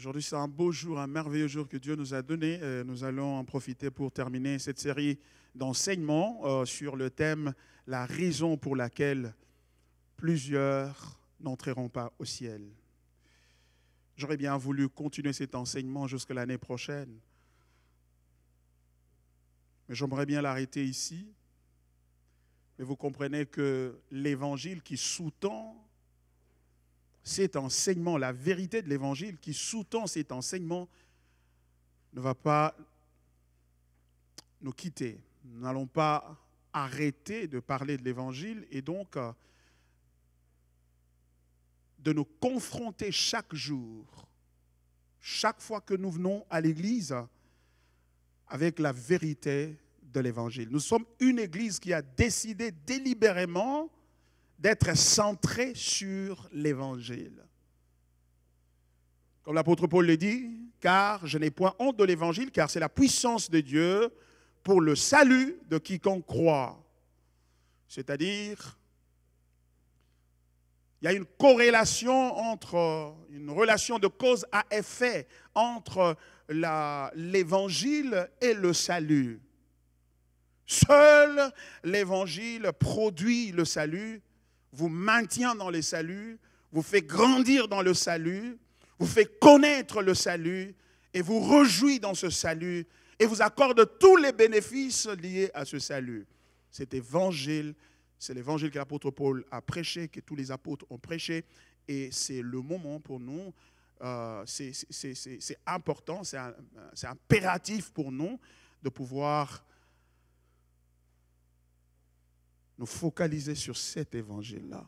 Aujourd'hui, c'est un beau jour, un merveilleux jour que Dieu nous a donné. Euh, nous allons en profiter pour terminer cette série d'enseignements euh, sur le thème La raison pour laquelle plusieurs n'entreront pas au ciel. J'aurais bien voulu continuer cet enseignement jusqu'à l'année prochaine, mais j'aimerais bien l'arrêter ici. Mais vous comprenez que l'évangile qui sous-tend cet enseignement, la vérité de l'évangile qui sous-tend cet enseignement ne va pas nous quitter. Nous n'allons pas arrêter de parler de l'évangile et donc euh, de nous confronter chaque jour, chaque fois que nous venons à l'église, avec la vérité de l'évangile. Nous sommes une église qui a décidé délibérément d'être centré sur l'Évangile. Comme l'apôtre Paul le dit, car je n'ai point honte de l'Évangile, car c'est la puissance de Dieu pour le salut de quiconque croit. C'est-à-dire, il y a une corrélation entre, une relation de cause à effet entre l'évangile et le salut. Seul l'évangile produit le salut vous maintient dans le salut, vous fait grandir dans le salut, vous fait connaître le salut et vous rejouit dans ce salut et vous accorde tous les bénéfices liés à ce salut. Cet évangile, c'est l'évangile que l'apôtre Paul a prêché, que tous les apôtres ont prêché et c'est le moment pour nous. Euh, c'est important, c'est impératif pour nous de pouvoir nous focaliser sur cet évangile-là.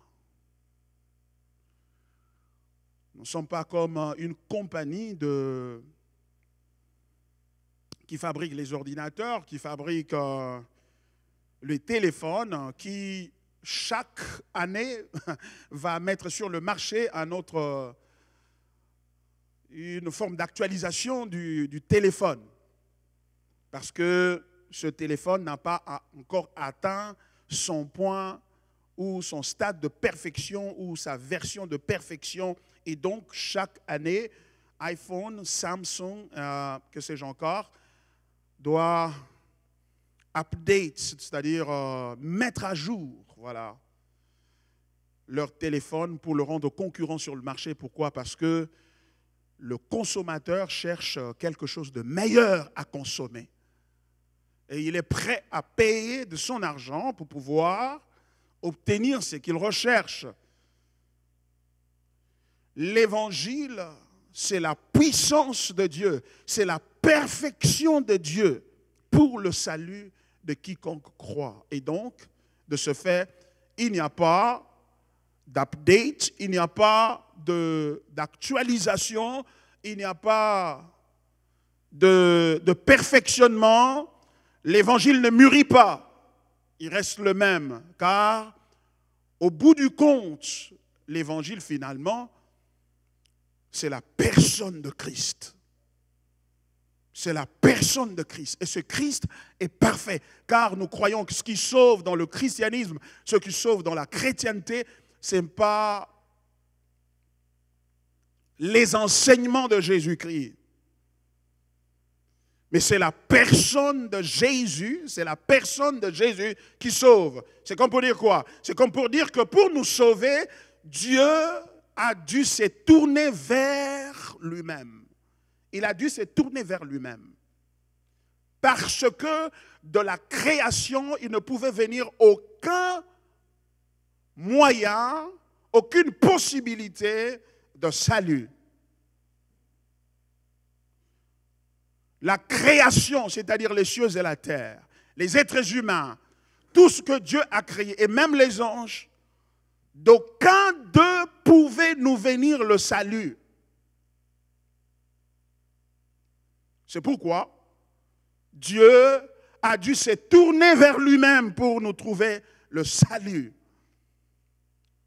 Nous ne sommes pas comme euh, une compagnie qui fabrique les ordinateurs, qui fabrique euh, les téléphones, euh, qui chaque année va mettre sur le marché un autre, une forme d'actualisation du téléphone. Parce que ce téléphone n'a pas encore atteint son point ou son stade de perfection ou sa version de perfection. Et donc, chaque année, iPhone, Samsung, euh, que sais-je encore, doit update, c'est-à-dire euh, mettre à jour, voilà, leur téléphone pour le rendre concurrent sur le marché. Pourquoi Parce que le consommateur cherche quelque chose de meilleur à consommer et il est prêt à payer de son argent pour pouvoir obtenir ce qu'il recherche. L'évangile, c'est la puissance de Dieu, c'est la perfection de Dieu pour le salut de quiconque croit. Et donc, de ce fait, il n'y a pas d'update, il n'y a pas d'actualisation, il n'y a pas de, de perfectionnement, l'évangile ne mûrit pas, il reste le même, car au bout du compte, l'évangile finalement, c'est la personne de Christ. C'est la personne de Christ. Et ce Christ est parfait, car nous croyons que ce qui sauve dans le christianisme, ce qui sauve dans la chrétienté, ce n'est pas les enseignements de Jésus-Christ, mais c'est la personne de Jésus, c'est la personne de Jésus qui sauve. C'est comme pour dire quoi C'est comme pour dire que pour nous sauver, Dieu a dû se tourner vers lui-même. Il a dû se tourner vers lui-même. Parce que de la création, il ne pouvait venir aucun moyen, aucune possibilité de salut. la création, c'est-à-dire les cieux et la terre, les êtres humains, tout ce que Dieu a créé, et même les anges, d'aucun d'eux pouvait nous venir le salut. C'est pourquoi Dieu a dû se tourner vers lui-même pour nous trouver le salut.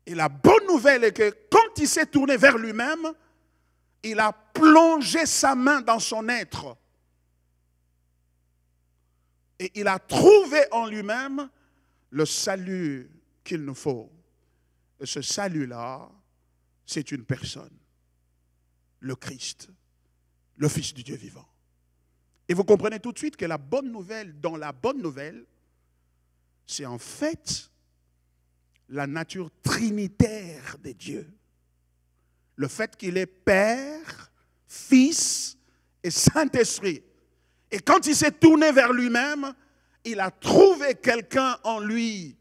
Et la bonne nouvelle est que quand il s'est tourné vers lui-même, il a plongé sa main dans son être et il a trouvé en lui-même le salut qu'il nous faut. Et ce salut-là, c'est une personne, le Christ, le Fils du Dieu vivant. Et vous comprenez tout de suite que la bonne nouvelle, dans la bonne nouvelle, c'est en fait la nature trinitaire des dieux. Le fait qu'il est Père, Fils et Saint-Esprit. Et quand il s'est tourné vers lui-même, il a trouvé quelqu'un en lui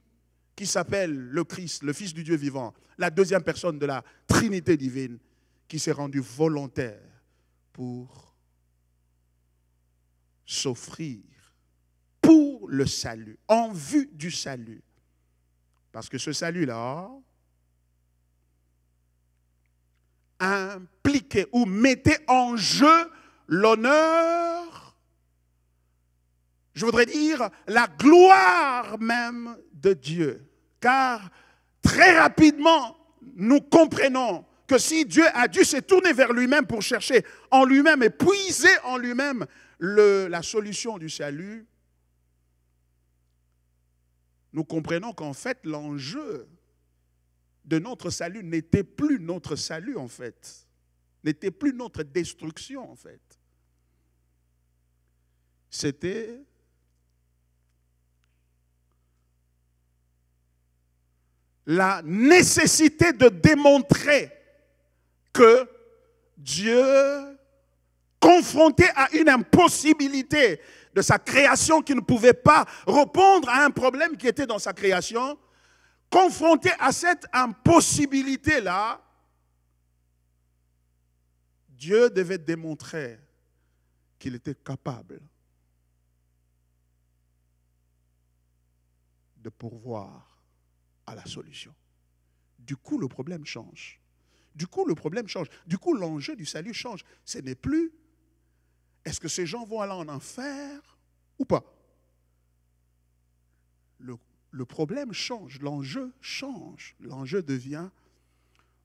qui s'appelle le Christ, le Fils du Dieu vivant, la deuxième personne de la Trinité divine, qui s'est rendu volontaire pour s'offrir pour le salut, en vue du salut. Parce que ce salut-là impliquait ou mettait en jeu l'honneur je voudrais dire la gloire même de Dieu. Car très rapidement, nous comprenons que si Dieu a dû se tourner vers lui-même pour chercher en lui-même et puiser en lui-même la solution du salut, nous comprenons qu'en fait, l'enjeu de notre salut n'était plus notre salut, en fait, n'était plus notre destruction, en fait. C'était la nécessité de démontrer que Dieu, confronté à une impossibilité de sa création qui ne pouvait pas répondre à un problème qui était dans sa création, confronté à cette impossibilité-là, Dieu devait démontrer qu'il était capable de pourvoir à la solution. Du coup, le problème change. Du coup, le problème change. Du coup, l'enjeu du salut change. Ce n'est plus est-ce que ces gens vont aller en enfer ou pas. Le, problème change, l'enjeu change. L'enjeu devient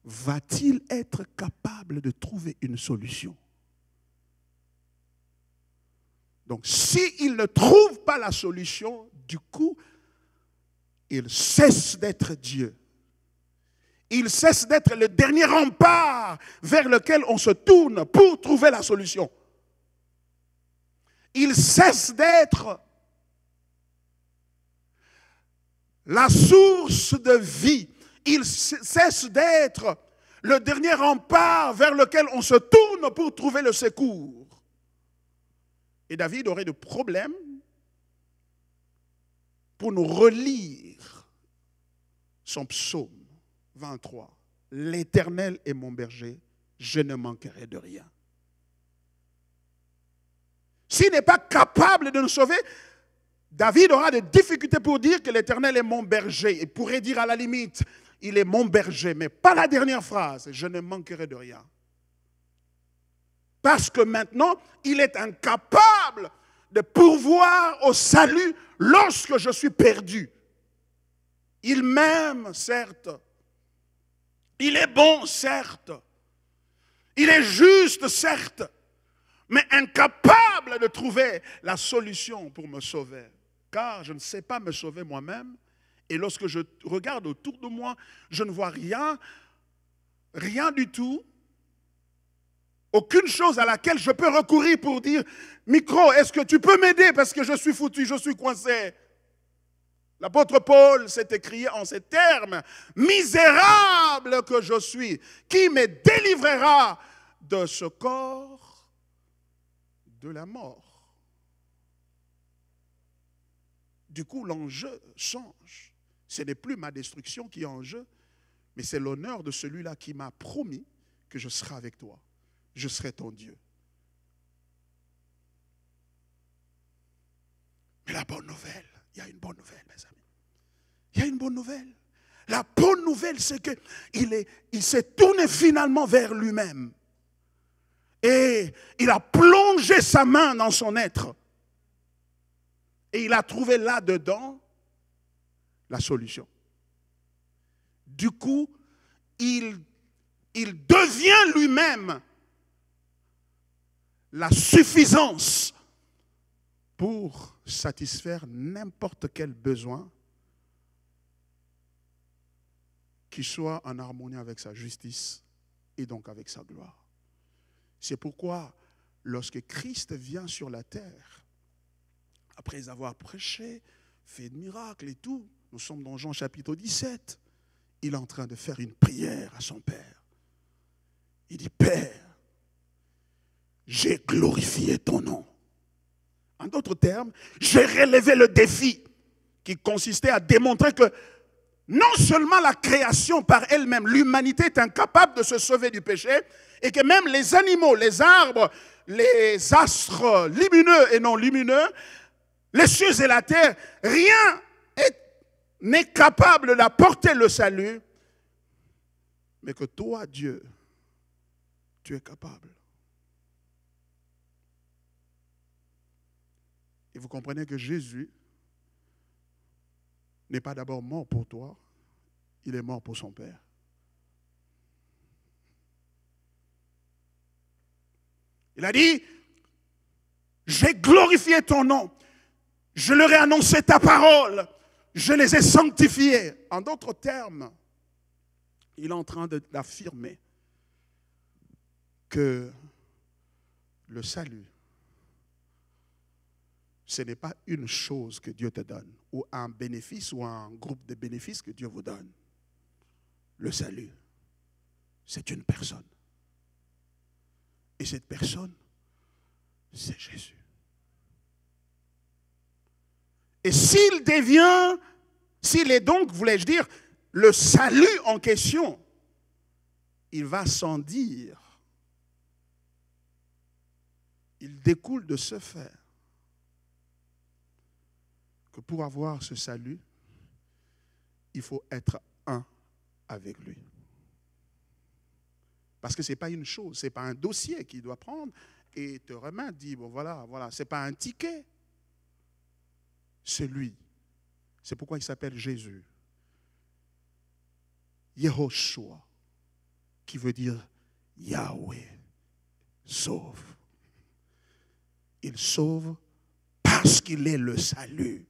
va-t-il être capable de trouver une solution Donc, s'il ne trouve pas la solution, du coup, il cesse d'être Dieu. Il cesse d'être le dernier rempart vers lequel on se tourne pour trouver la solution. Il cesse d'être la source de vie. Il cesse d'être le dernier rempart vers lequel on se tourne pour trouver le secours. Et David aurait de problèmes pour nous relire son psaume 23. L'Éternel est mon berger, je ne manquerai de rien. S'il n'est pas capable de nous sauver, David aura des difficultés pour dire que l'Éternel est mon berger. Il pourrait dire à la limite, il est mon berger, mais pas la dernière phrase, je ne manquerai de rien. Parce que maintenant, il est incapable de pourvoir au salut lorsque je suis perdu. Il m'aime, certes. Il est bon, certes. Il est juste, certes, mais incapable de trouver la solution pour me sauver. Car je ne sais pas me sauver moi-même. Et lorsque je regarde autour de moi, je ne vois rien, rien du tout aucune chose à laquelle je peux recourir pour dire, micro, est-ce que tu peux m'aider parce que je suis foutu, je suis coincé. L'apôtre Paul s'est écrié en ces termes, misérable que je suis, qui me délivrera de ce corps de la mort. Du coup, l'enjeu change. Ce n'est plus ma destruction qui est en jeu, mais c'est l'honneur de celui-là qui m'a promis que je serai avec toi je serai ton Dieu. Mais la bonne nouvelle, il y a une bonne nouvelle, mes amis. Il y a une bonne nouvelle. La bonne nouvelle, c'est qu'il il, il s'est tourné finalement vers lui-même. Et il a plongé sa main dans son être. Et il a trouvé là-dedans la solution. Du coup, il, il devient lui-même la suffisance pour satisfaire n'importe quel besoin qui soit en harmonie avec sa justice et donc avec sa gloire. C'est pourquoi lorsque Christ vient sur la terre, après avoir prêché, fait de miracles et tout, nous sommes dans Jean chapitre 17, il est en train de faire une prière à son Père. Il dit, Père, j'ai glorifié ton nom. En d'autres termes, j'ai relevé le défi qui consistait à démontrer que non seulement la création par elle-même, l'humanité est incapable de se sauver du péché, et que même les animaux, les arbres, les astres lumineux et non lumineux, les cieux et la terre, rien n'est capable d'apporter le salut, mais que toi, Dieu, tu es capable. Et vous comprenez que Jésus n'est pas d'abord mort pour toi, il est mort pour son Père. Il a dit, j'ai glorifié ton nom, je leur ai annoncé ta parole, je les ai sanctifiés. En d'autres termes, il est en train d'affirmer que le salut ce n'est pas une chose que Dieu te donne, ou un bénéfice, ou un groupe de bénéfices que Dieu vous donne. Le salut, c'est une personne. Et cette personne, c'est Jésus. Et s'il devient, s'il est donc, voulais-je dire, le salut en question, il va s'en dire. Il découle de ce faire que pour avoir ce salut, il faut être un avec lui. Parce que ce n'est pas une chose, ce n'est pas un dossier qu'il doit prendre et te remettre, dit, bon voilà, voilà, ce n'est pas un ticket. C'est lui. C'est pourquoi il s'appelle Jésus. Yehoshua, qui veut dire Yahweh, sauve. Il sauve parce qu'il est le salut.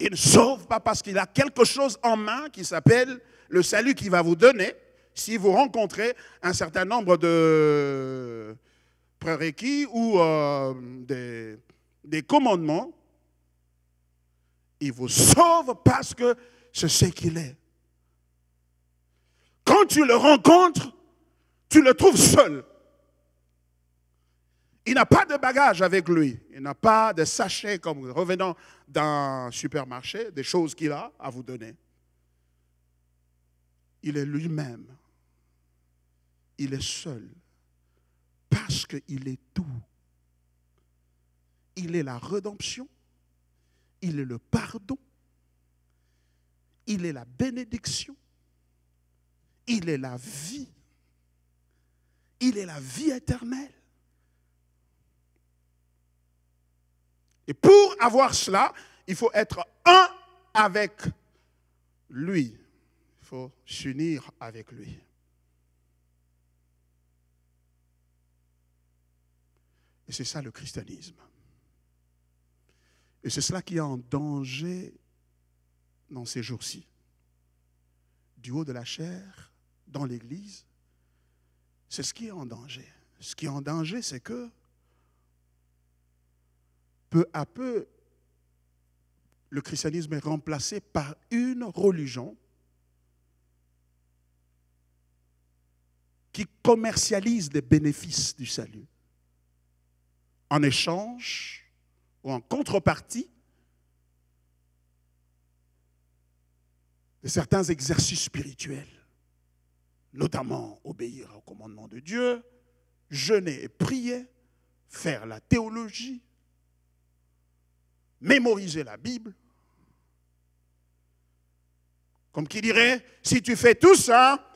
Il ne sauve pas parce qu'il a quelque chose en main qui s'appelle le salut qu'il va vous donner si vous rencontrez un certain nombre de prérequis ou euh, des, des commandements. Il vous sauve parce que c'est ce qu'il est. Quand tu le rencontres, tu le trouves seul il n'a pas de bagages avec lui. Il n'a pas de sachets comme revenant d'un supermarché, des choses qu'il a à vous donner. Il est lui-même. Il est seul. Parce qu'il est tout. Il est la rédemption. Il est le pardon. Il est la bénédiction. Il est la vie. Il est la vie éternelle. Et pour avoir cela, il faut être un avec lui. Il faut s'unir avec lui. Et c'est ça le christianisme. Et c'est cela qui est en danger dans ces jours-ci. Du haut de la chair, dans l'Église, c'est ce qui est en danger. Ce qui est en danger, c'est que peu à peu, le christianisme est remplacé par une religion qui commercialise les bénéfices du salut. En échange ou en contrepartie de certains exercices spirituels, notamment obéir au commandement de Dieu, jeûner et prier, faire la théologie, mémoriser la Bible. Comme qui dirait, si tu fais tout ça,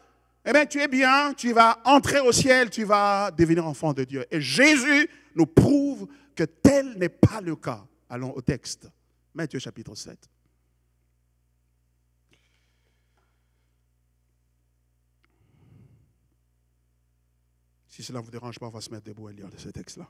eh bien, tu es bien, tu vas entrer au ciel, tu vas devenir enfant de Dieu. Et Jésus nous prouve que tel n'est pas le cas. Allons au texte. Matthieu chapitre 7. Si cela ne vous dérange pas, on va se mettre debout à lire de ce texte-là.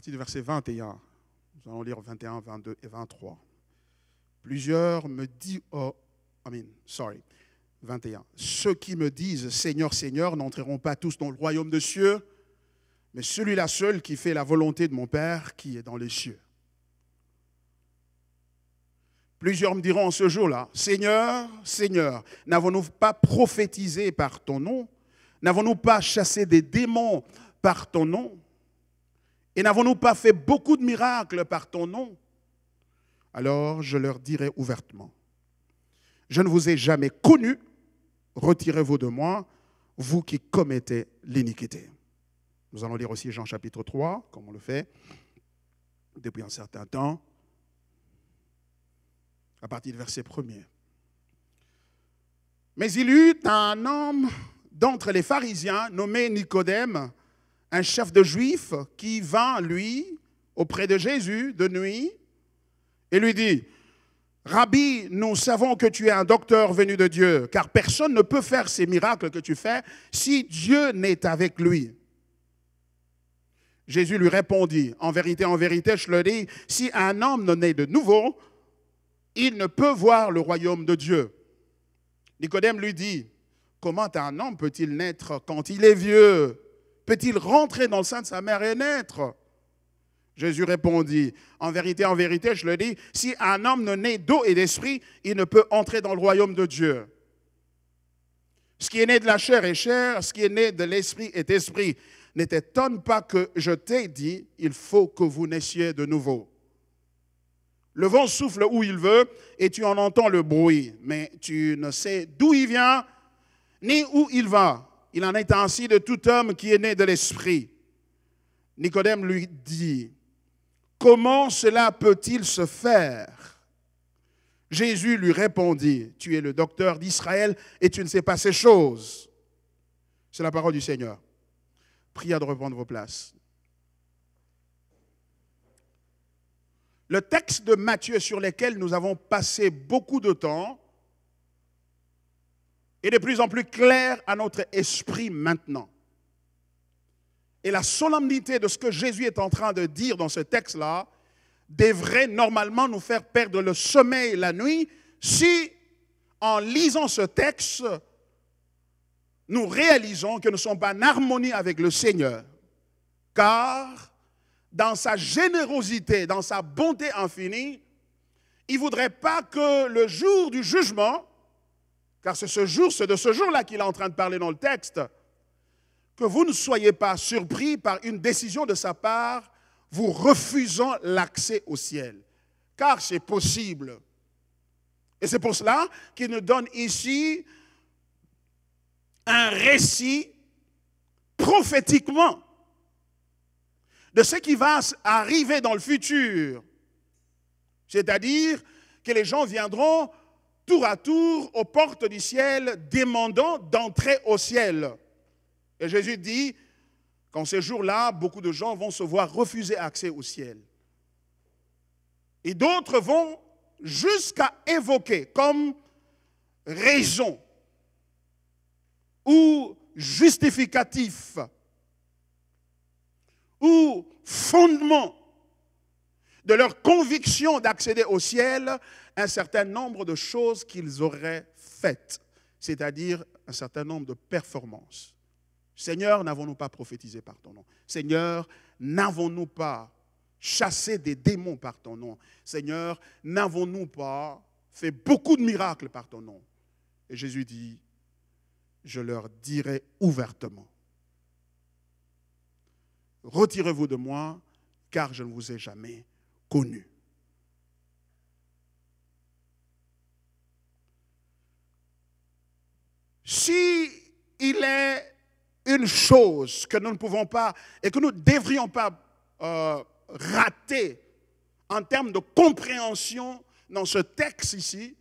partir du verset 21. Nous allons lire 21, 22 et 23. Plusieurs me disent, oh, I mean, sorry, 21. Ceux qui me disent Seigneur, Seigneur n'entreront pas tous dans le royaume des cieux, mais celui-là seul qui fait la volonté de mon Père qui est dans les cieux. Plusieurs me diront en ce jour-là, Seigneur, Seigneur, n'avons-nous pas prophétisé par ton nom N'avons-nous pas chassé des démons par ton nom et n'avons-nous pas fait beaucoup de miracles par ton nom Alors je leur dirai ouvertement, je ne vous ai jamais connu, retirez-vous de moi, vous qui commettez l'iniquité. Nous allons lire aussi Jean chapitre 3, comme on le fait depuis un certain temps, à partir du verset 1 Mais il eut un homme d'entre les pharisiens nommé Nicodème, un chef de juifs qui vint, lui, auprès de Jésus de nuit et lui dit, Rabbi, nous savons que tu es un docteur venu de Dieu, car personne ne peut faire ces miracles que tu fais si Dieu n'est avec lui. Jésus lui répondit, en vérité, en vérité, je le dis, si un homme ne naît de nouveau, il ne peut voir le royaume de Dieu. Nicodème lui dit, comment un homme peut-il naître quand il est vieux Peut-il rentrer dans le sein de sa mère et naître Jésus répondit, en vérité, en vérité, je le dis, si un homme ne naît d'eau et d'esprit, il ne peut entrer dans le royaume de Dieu. Ce qui est né de la chair est chair, ce qui est né de l'esprit est esprit. Ne t'étonne pas que je t'ai dit, il faut que vous naissiez de nouveau. Le vent souffle où il veut et tu en entends le bruit, mais tu ne sais d'où il vient ni où il va. Il en est ainsi de tout homme qui est né de l'Esprit. Nicodème lui dit, Comment cela peut-il se faire Jésus lui répondit, Tu es le docteur d'Israël et tu ne sais pas ces choses. C'est la parole du Seigneur. à de reprendre vos places. Le texte de Matthieu sur lequel nous avons passé beaucoup de temps est de plus en plus clair à notre esprit maintenant. Et la solennité de ce que Jésus est en train de dire dans ce texte-là devrait normalement nous faire perdre le sommeil la nuit si, en lisant ce texte, nous réalisons que nous sommes pas en harmonie avec le Seigneur. Car, dans sa générosité, dans sa bonté infinie, il ne voudrait pas que le jour du jugement, car c'est ce jour, c'est de ce jour-là qu'il est en train de parler dans le texte, que vous ne soyez pas surpris par une décision de sa part vous refusant l'accès au ciel, car c'est possible. Et c'est pour cela qu'il nous donne ici un récit prophétiquement de ce qui va arriver dans le futur. C'est-à-dire que les gens viendront tour à tour aux portes du ciel, demandant d'entrer au ciel. Et Jésus dit qu'en ces jours-là, beaucoup de gens vont se voir refuser accès au ciel. Et d'autres vont jusqu'à évoquer comme raison ou justificatif ou fondement de leur conviction d'accéder au ciel, un certain nombre de choses qu'ils auraient faites, c'est-à-dire un certain nombre de performances. Seigneur, n'avons-nous pas prophétisé par ton nom Seigneur, n'avons-nous pas chassé des démons par ton nom Seigneur, n'avons-nous pas fait beaucoup de miracles par ton nom Et Jésus dit, je leur dirai ouvertement, retirez-vous de moi, car je ne vous ai jamais connu. Si il est une chose que nous ne pouvons pas et que nous ne devrions pas euh, rater en termes de compréhension dans ce texte ici,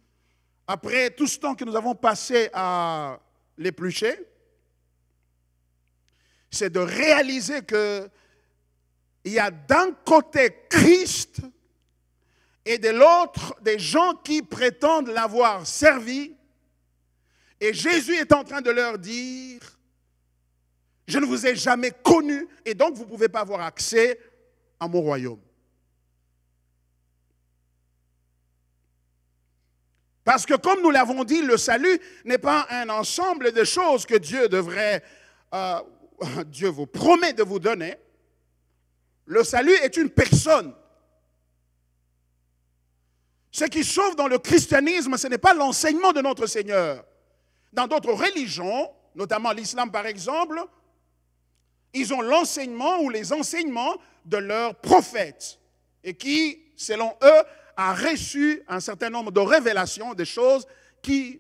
après tout ce temps que nous avons passé à l'éplucher, c'est de réaliser que il y a d'un côté Christ et de l'autre des gens qui prétendent l'avoir servi. Et Jésus est en train de leur dire, je ne vous ai jamais connu et donc vous ne pouvez pas avoir accès à mon royaume. Parce que comme nous l'avons dit, le salut n'est pas un ensemble de choses que Dieu devrait, euh, Dieu vous promet de vous donner, le salut est une personne. Ce qui sauve dans le christianisme, ce n'est pas l'enseignement de notre Seigneur. Dans d'autres religions, notamment l'islam par exemple, ils ont l'enseignement ou les enseignements de leurs prophètes et qui, selon eux, a reçu un certain nombre de révélations, des choses qui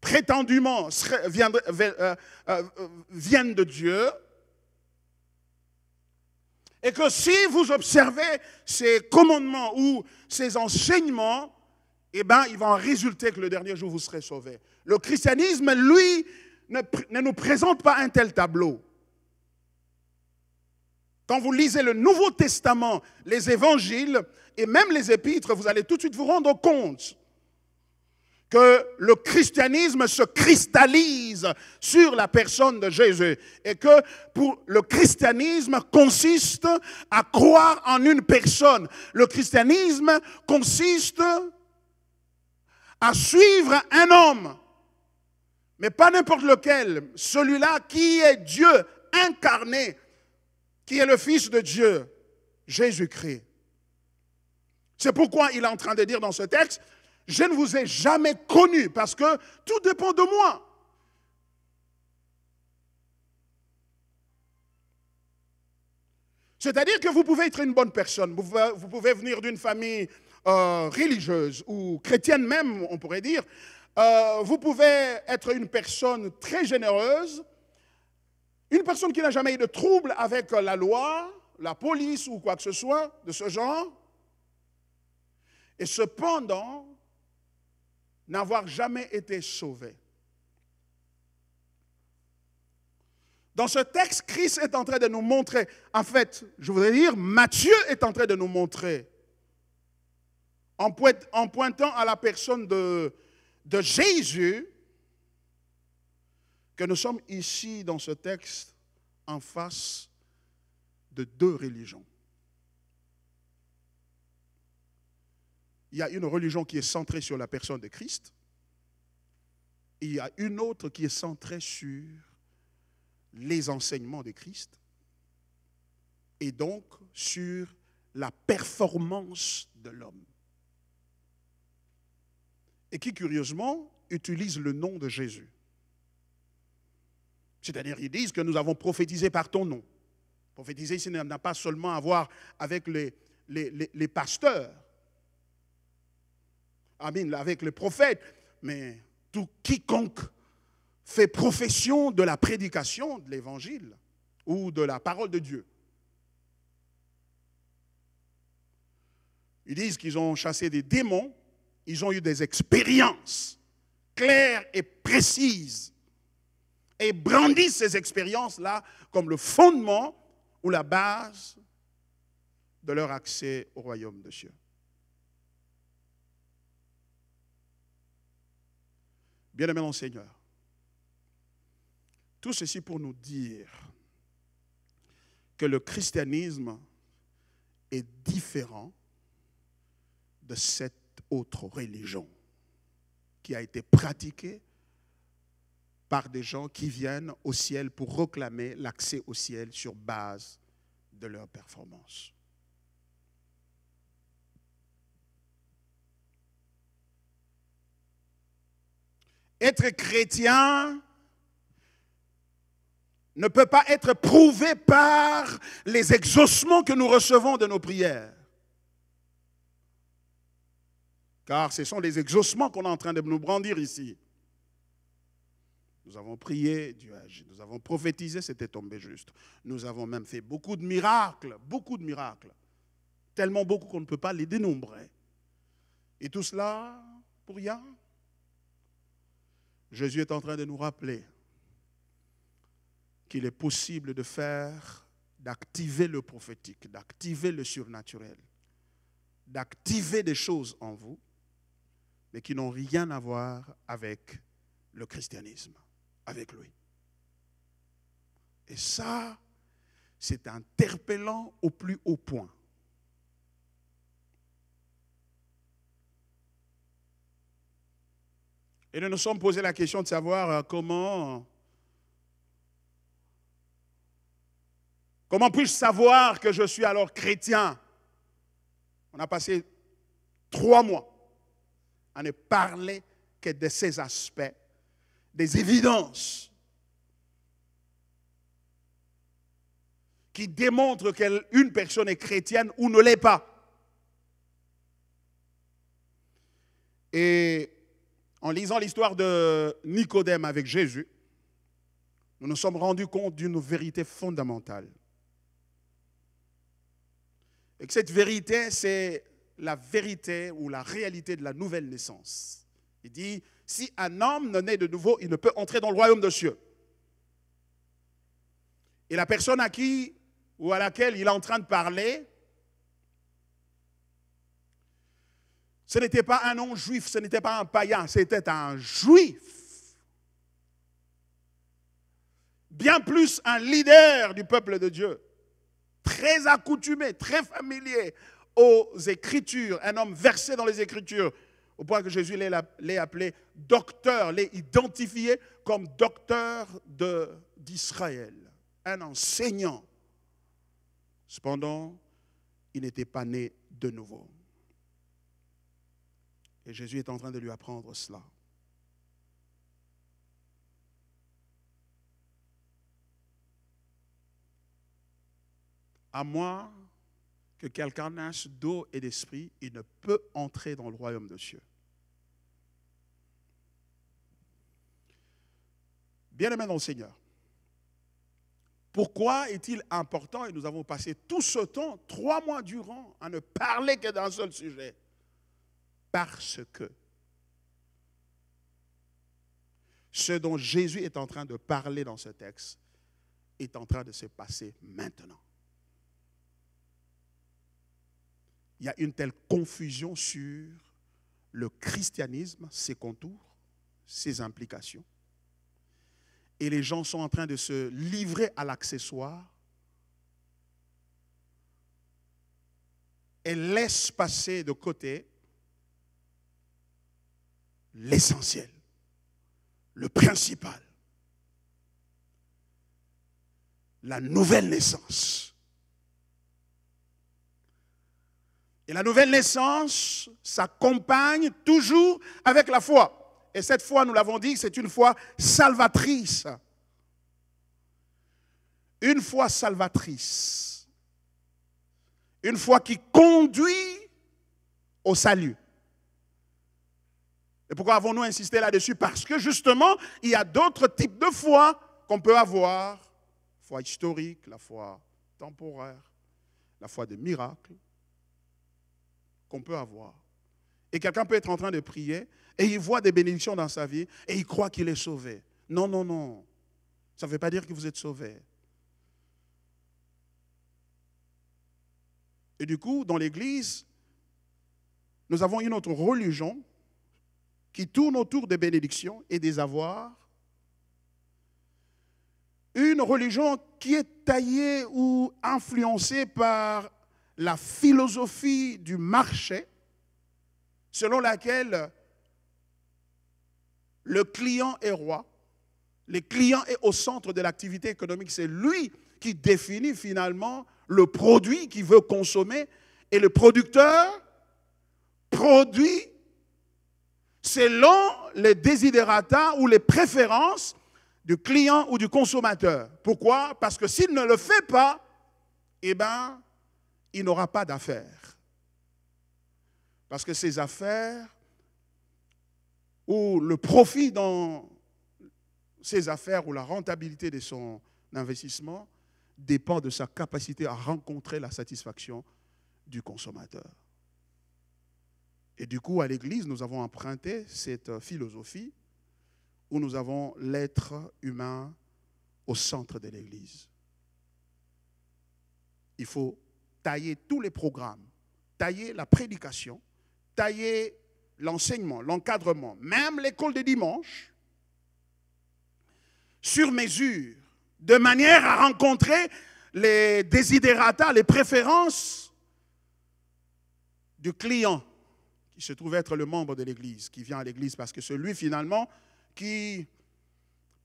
prétendument euh, euh, euh, viennent de Dieu, et que si vous observez ces commandements ou ces enseignements, eh bien, il va en résulter que le dernier jour, vous serez sauvés. Le christianisme, lui, ne, ne nous présente pas un tel tableau. Quand vous lisez le Nouveau Testament, les évangiles et même les épîtres, vous allez tout de suite vous rendre compte que le christianisme se cristallise sur la personne de Jésus et que pour le christianisme consiste à croire en une personne. Le christianisme consiste à suivre un homme, mais pas n'importe lequel, celui-là qui est Dieu incarné, qui est le Fils de Dieu, Jésus-Christ. C'est pourquoi il est en train de dire dans ce texte, je ne vous ai jamais connu parce que tout dépend de moi. C'est-à-dire que vous pouvez être une bonne personne, vous pouvez, venir d'une famille euh, religieuse ou chrétienne même, on pourrait dire. Euh, vous pouvez être une personne très généreuse, une personne qui n'a jamais eu de trouble avec la loi, la police ou quoi que ce soit de ce genre. Et cependant, n'avoir jamais été sauvé. Dans ce texte, Christ est en train de nous montrer, en fait, je voudrais dire, Matthieu est en train de nous montrer, en pointant à la personne de, de Jésus, que nous sommes ici dans ce texte en face de deux religions. il y a une religion qui est centrée sur la personne de Christ, il y a une autre qui est centrée sur les enseignements de Christ, et donc sur la performance de l'homme. Et qui, curieusement, utilise le nom de Jésus. C'est-à-dire, ils disent que nous avons prophétisé par ton nom. Prophétiser, ce n'a pas seulement à voir avec les, les pasteurs, Amen, avec le prophète. Mais tout quiconque fait profession de la prédication de l'évangile ou de la parole de Dieu. Ils disent qu'ils ont chassé des démons, ils ont eu des expériences claires et précises et brandissent ces expériences-là comme le fondement ou la base de leur accès au royaume de Dieu. Bien-aimé mon Seigneur, tout ceci pour nous dire que le christianisme est différent de cette autre religion qui a été pratiquée par des gens qui viennent au ciel pour reclamer l'accès au ciel sur base de leur performance. Être chrétien ne peut pas être prouvé par les exaucements que nous recevons de nos prières. Car ce sont les exaucements qu'on est en train de nous brandir ici. Nous avons prié, Dieu agi. Nous avons prophétisé, c'était tombé juste. Nous avons même fait beaucoup de miracles, beaucoup de miracles. Tellement beaucoup qu'on ne peut pas les dénombrer. Et tout cela pour rien. Jésus est en train de nous rappeler qu'il est possible de faire, d'activer le prophétique, d'activer le surnaturel, d'activer des choses en vous, mais qui n'ont rien à voir avec le christianisme, avec lui. Et ça, c'est interpellant au plus haut point. Et nous nous sommes posé la question de savoir euh, comment, comment puis-je savoir que je suis alors chrétien On a passé trois mois à ne parler que de ces aspects, des évidences qui démontrent qu'une personne est chrétienne ou ne l'est pas. Et en lisant l'histoire de Nicodème avec Jésus, nous nous sommes rendus compte d'une vérité fondamentale. Et que cette vérité, c'est la vérité ou la réalité de la nouvelle naissance. Il dit, si un homme ne naît de nouveau, il ne peut entrer dans le royaume de Dieu. Et la personne à qui ou à laquelle il est en train de parler Ce n'était pas un non-juif, ce n'était pas un païen, c'était un juif. Bien plus un leader du peuple de Dieu, très accoutumé, très familier aux Écritures, un homme versé dans les Écritures, au point que Jésus l'ait appelé docteur, l'ait identifié comme docteur d'Israël, un enseignant. Cependant, il n'était pas né de nouveau. Et Jésus est en train de lui apprendre cela. À moins que quelqu'un naisse d'eau et d'esprit, il ne peut entrer dans le royaume de Dieu. Bien-aimé dans le Seigneur, pourquoi est-il important, et nous avons passé tout ce temps, trois mois durant, à ne parler que d'un seul sujet parce que ce dont Jésus est en train de parler dans ce texte est en train de se passer maintenant. Il y a une telle confusion sur le christianisme, ses contours, ses implications. Et les gens sont en train de se livrer à l'accessoire et laissent passer de côté l'essentiel, le principal, la nouvelle naissance. Et la nouvelle naissance s'accompagne toujours avec la foi. Et cette foi, nous l'avons dit, c'est une foi salvatrice. Une foi salvatrice. Une foi qui conduit au salut. Et pourquoi avons-nous insisté là-dessus Parce que justement, il y a d'autres types de foi qu'on peut avoir. foi historique, la foi temporaire, la foi des miracles, qu'on peut avoir. Et quelqu'un peut être en train de prier et il voit des bénédictions dans sa vie et il croit qu'il est sauvé. Non, non, non. Ça ne veut pas dire que vous êtes sauvé. Et du coup, dans l'Église, nous avons une autre religion qui tourne autour des bénédictions et des avoirs. Une religion qui est taillée ou influencée par la philosophie du marché, selon laquelle le client est roi, le client est au centre de l'activité économique, c'est lui qui définit finalement le produit qu'il veut consommer, et le producteur produit selon les désidérata ou les préférences du client ou du consommateur. Pourquoi Parce que s'il ne le fait pas, eh ben, il n'aura pas d'affaires. Parce que ses affaires, ou le profit dans ses affaires, ou la rentabilité de son investissement, dépend de sa capacité à rencontrer la satisfaction du consommateur. Et du coup, à l'Église, nous avons emprunté cette euh, philosophie où nous avons l'être humain au centre de l'Église. Il faut tailler tous les programmes, tailler la prédication, tailler l'enseignement, l'encadrement, même l'école de dimanche, sur mesure, de manière à rencontrer les desiderata, les préférences du client il se trouve être le membre de l'Église, qui vient à l'Église, parce que c'est lui finalement qui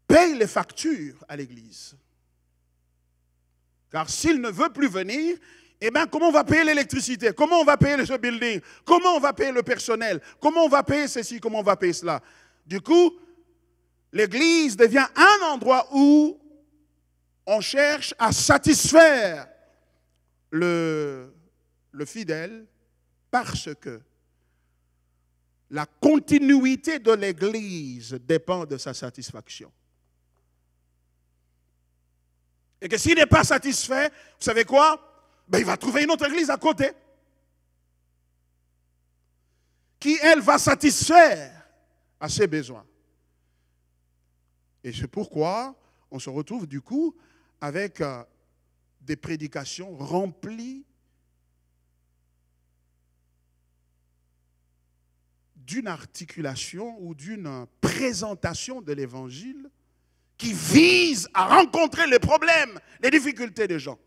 paye les factures à l'Église. Car s'il ne veut plus venir, eh bien, comment on va payer l'électricité Comment on va payer le building Comment on va payer le personnel Comment on va payer ceci Comment on va payer cela Du coup, l'église devient un endroit où on cherche à satisfaire le, le fidèle parce que la continuité de l'Église dépend de sa satisfaction. Et que s'il n'est pas satisfait, vous savez quoi ben, Il va trouver une autre Église à côté. Qui, elle, va satisfaire à ses besoins. Et c'est pourquoi on se retrouve du coup avec euh, des prédications remplies d'une articulation ou d'une présentation de l'évangile qui vise à rencontrer les problèmes, les difficultés des gens.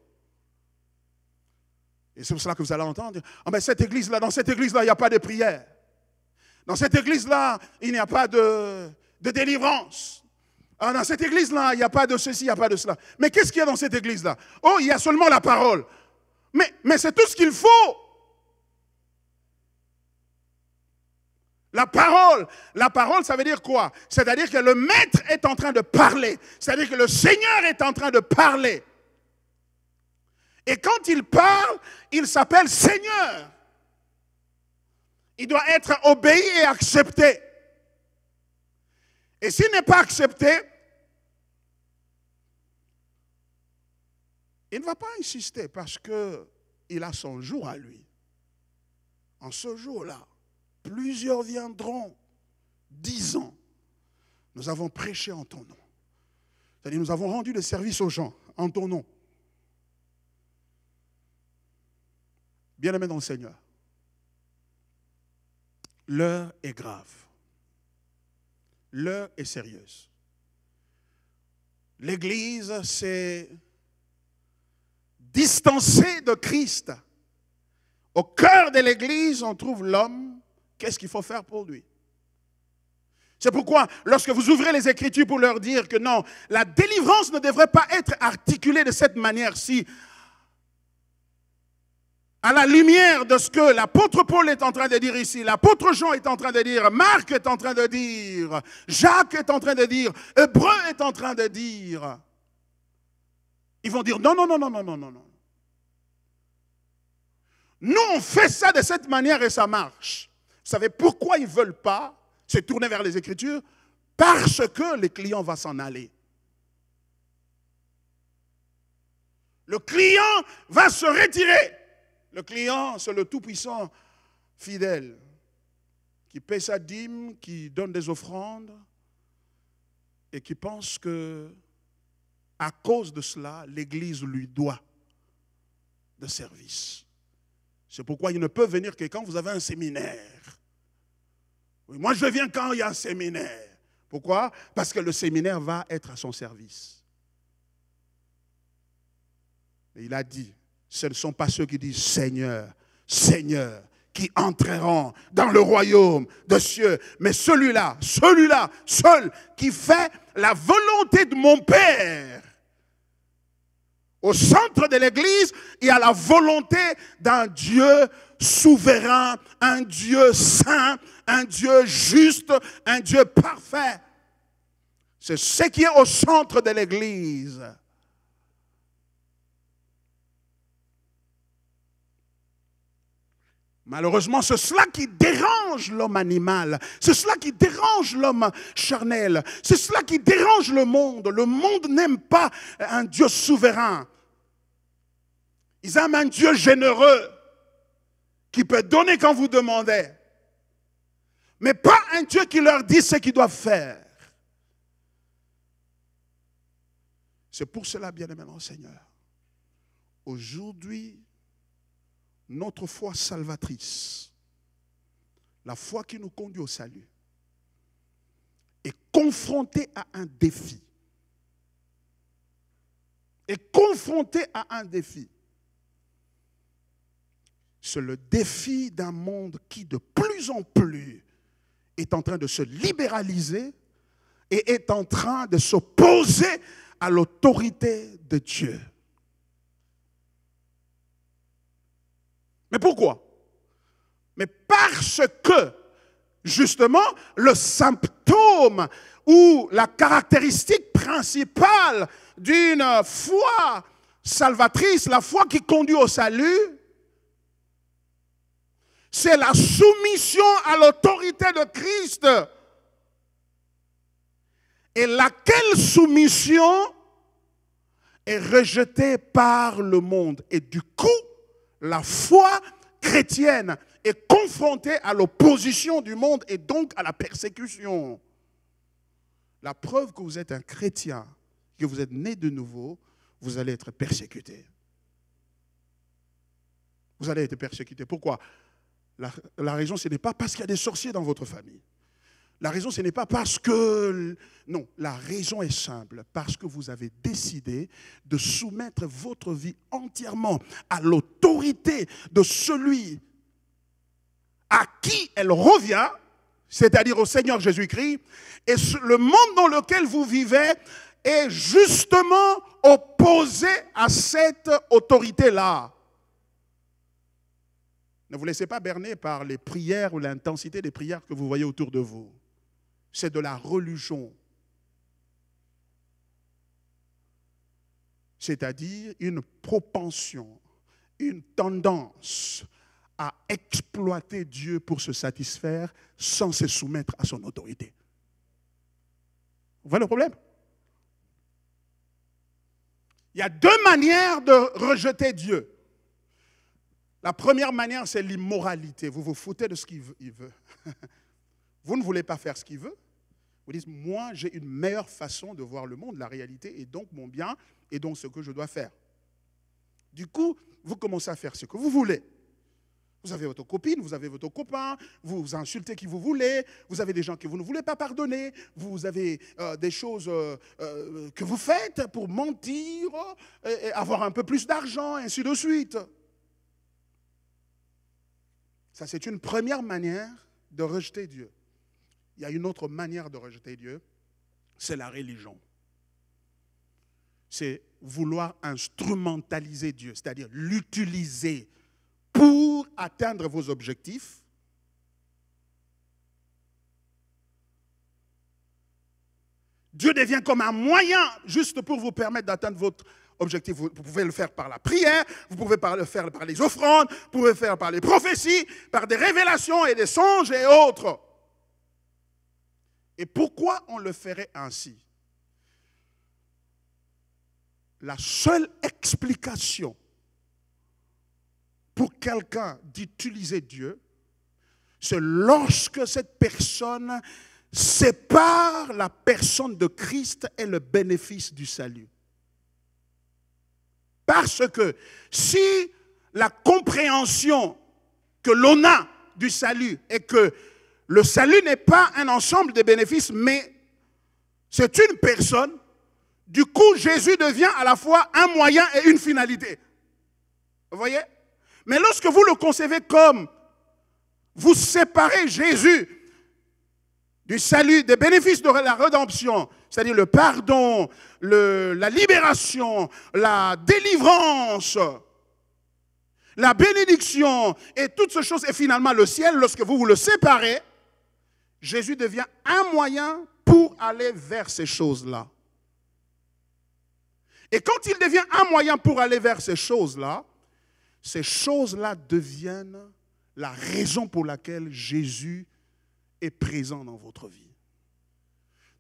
Et c'est pour cela que vous allez entendre, ah mais cette église-là, dans cette église-là, il n'y a pas de prière. Dans cette église-là, il n'y a pas de, délivrance. Ah, dans cette église-là, il n'y a pas de ceci, il n'y a pas de cela. Mais qu'est-ce qu'il y a dans cette église-là Oh, il y a seulement la parole. Mais, mais c'est tout ce qu'il faut. La parole, la parole, ça veut dire quoi C'est-à-dire que le maître est en train de parler. C'est-à-dire que le Seigneur est en train de parler. Et quand il parle, il s'appelle Seigneur. Il doit être obéi et accepté. Et s'il n'est pas accepté, il ne va pas insister parce qu'il a son jour à lui. En ce jour-là, Plusieurs viendront, ans, nous avons prêché en ton nom. C'est-à-dire, nous avons rendu le service aux gens en ton nom. Bien-aimés dans le Seigneur, l'heure est grave. L'heure est sérieuse. L'Église s'est distancée de Christ. Au cœur de l'Église, on trouve l'homme qu'est-ce qu'il faut faire pour lui C'est pourquoi, lorsque vous ouvrez les Écritures pour leur dire que non, la délivrance ne devrait pas être articulée de cette manière-ci, à la lumière de ce que l'apôtre Paul est en train de dire ici, l'apôtre Jean est en train de dire, Marc est en train de dire, Jacques est en train de dire, Hébreu est en train de dire. Ils vont dire non, non, non, non, non, non, non, non. Nous, on fait ça de cette manière et ça marche savez pourquoi ils ne veulent pas se tourner vers les Écritures Parce que le client va s'en aller. Le client va se retirer. Le client, c'est le tout-puissant fidèle qui paie sa dîme, qui donne des offrandes et qui pense que à cause de cela, l'Église lui doit de service. C'est pourquoi il ne peut venir que quand vous avez un séminaire moi, je viens quand il y a un séminaire. Pourquoi Parce que le séminaire va être à son service. il a dit, ce ne sont pas ceux qui disent Seigneur, Seigneur, qui entreront dans le royaume de cieux, mais celui-là, celui-là, seul, qui fait la volonté de mon Père. Au centre de l'Église, il y a la volonté d'un Dieu souverain, un Dieu saint, un Dieu juste, un Dieu parfait. C'est ce qui est au centre de l'Église. Malheureusement, c'est cela qui dérange l'homme animal, c'est cela qui dérange l'homme charnel, c'est cela qui dérange le monde. Le monde n'aime pas un Dieu souverain. Ils aiment un Dieu généreux qui peut donner quand vous demandez, mais pas un Dieu qui leur dit ce qu'ils doivent faire. C'est pour cela, bien-aimé mon Seigneur, aujourd'hui, notre foi salvatrice, la foi qui nous conduit au salut, est confrontée à un défi. Est confrontée à un défi. C'est le défi d'un monde qui de plus en plus est en train de se libéraliser et est en train de s'opposer à l'autorité de Dieu. Mais pourquoi Mais parce que, justement, le symptôme ou la caractéristique principale d'une foi salvatrice, la foi qui conduit au salut, c'est la soumission à l'autorité de Christ. Et laquelle soumission est rejetée par le monde. Et du coup, la foi chrétienne est confrontée à l'opposition du monde et donc à la persécution. La preuve que vous êtes un chrétien, que vous êtes né de nouveau, vous allez être persécuté. Vous allez être persécuté. Pourquoi la, raison, ce n'est pas parce qu'il y a des sorciers dans votre famille. La raison, ce n'est pas parce que... Non, la raison est simple, parce que vous avez décidé de soumettre votre vie entièrement à l'autorité de celui à qui elle revient, c'est-à-dire au Seigneur Jésus-Christ, et le monde dans lequel vous vivez est justement opposé à cette autorité-là. Ne vous laissez pas berner par les prières ou l'intensité des prières que vous voyez autour de vous. C'est de la religion. C'est-à-dire une propension, une tendance à exploiter Dieu pour se satisfaire sans se soumettre à son autorité. Vous voyez le problème Il y a deux manières de rejeter Dieu. La première manière, c'est l'immoralité. Vous vous foutez de ce qu'il veut. Vous ne voulez pas faire ce qu'il veut. Vous dites, moi, j'ai une meilleure façon de voir le monde, la réalité, et donc mon bien, et donc ce que je dois faire. Du coup, vous commencez à faire ce que vous voulez. Vous avez votre copine, vous avez votre copain, vous, insultez qui vous voulez, vous avez des gens que vous ne voulez pas pardonner, vous avez euh, des choses euh, euh, que vous faites pour mentir, et avoir un peu plus d'argent, ainsi de suite. Ça, c'est une première manière de rejeter Dieu. Il y a une autre manière de rejeter Dieu, c'est la religion. C'est vouloir instrumentaliser Dieu, c'est-à-dire l'utiliser pour atteindre vos objectifs. Dieu devient comme un moyen juste pour vous permettre d'atteindre votre Objectif, vous, pouvez le faire par la prière, vous pouvez le faire par les offrandes, vous pouvez le faire par les prophéties, par des révélations et des songes et autres. Et pourquoi on le ferait ainsi La seule explication pour quelqu'un d'utiliser Dieu, c'est lorsque cette personne sépare la personne de Christ et le bénéfice du salut. Parce que si la compréhension que l'on a du salut est que le salut n'est pas un ensemble de bénéfices, mais c'est une personne, du coup Jésus devient à la fois un moyen et une finalité. Vous voyez Mais lorsque vous le concevez comme vous séparez Jésus du salut, des bénéfices de la rédemption, c'est-à-dire le pardon, la libération, la délivrance, la bénédiction et toutes ces choses. Et finalement, le ciel, lorsque vous vous le séparez, Jésus devient un moyen pour aller vers ces choses-là. Et quand il devient un moyen pour aller vers ces choses-là, ces choses-là deviennent la raison pour laquelle Jésus est présent dans votre vie.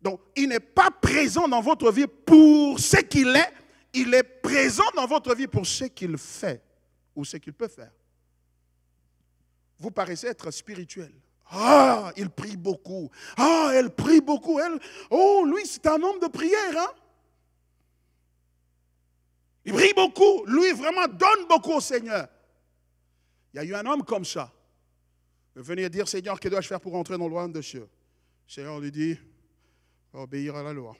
Donc, il n'est pas présent dans votre vie pour ce qu'il est, il est présent dans votre vie pour ce qu'il fait ou ce qu'il peut faire. Vous paraissez être spirituel. Ah, il prie beaucoup. Ah, elle prie beaucoup. Elle, oh, lui, c'est un homme de prière. Hein. Il prie beaucoup. Lui, vraiment, donne beaucoup au Seigneur. Il y a eu un homme comme ça. Venir dire, Seigneur, que dois-je faire pour entrer dans le royaume de Dieu Seigneur lui dit, obéir à la loi.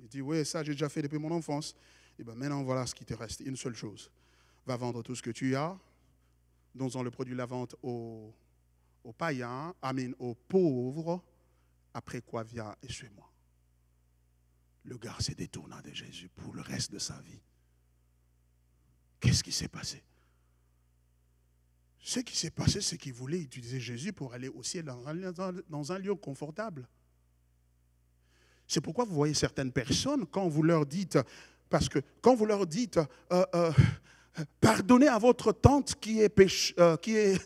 Il dit, oui, ça j'ai déjà fait depuis mon enfance. Et eh bien maintenant, voilà ce qui te reste, une seule chose. Va vendre tout ce que tu as, on le produit de la vente aux, païens, amène aux pauvres, après quoi viens et suis-moi. Le gars s'est détourné de Jésus pour le reste de sa vie. Qu'est-ce qui s'est passé Ce qui s'est passé, c'est qu'il voulait utiliser Jésus pour aller au ciel dans un lieu confortable. C'est pourquoi vous voyez certaines personnes, quand vous leur dites, parce que quand vous leur dites, pardonnez à votre tante qui est,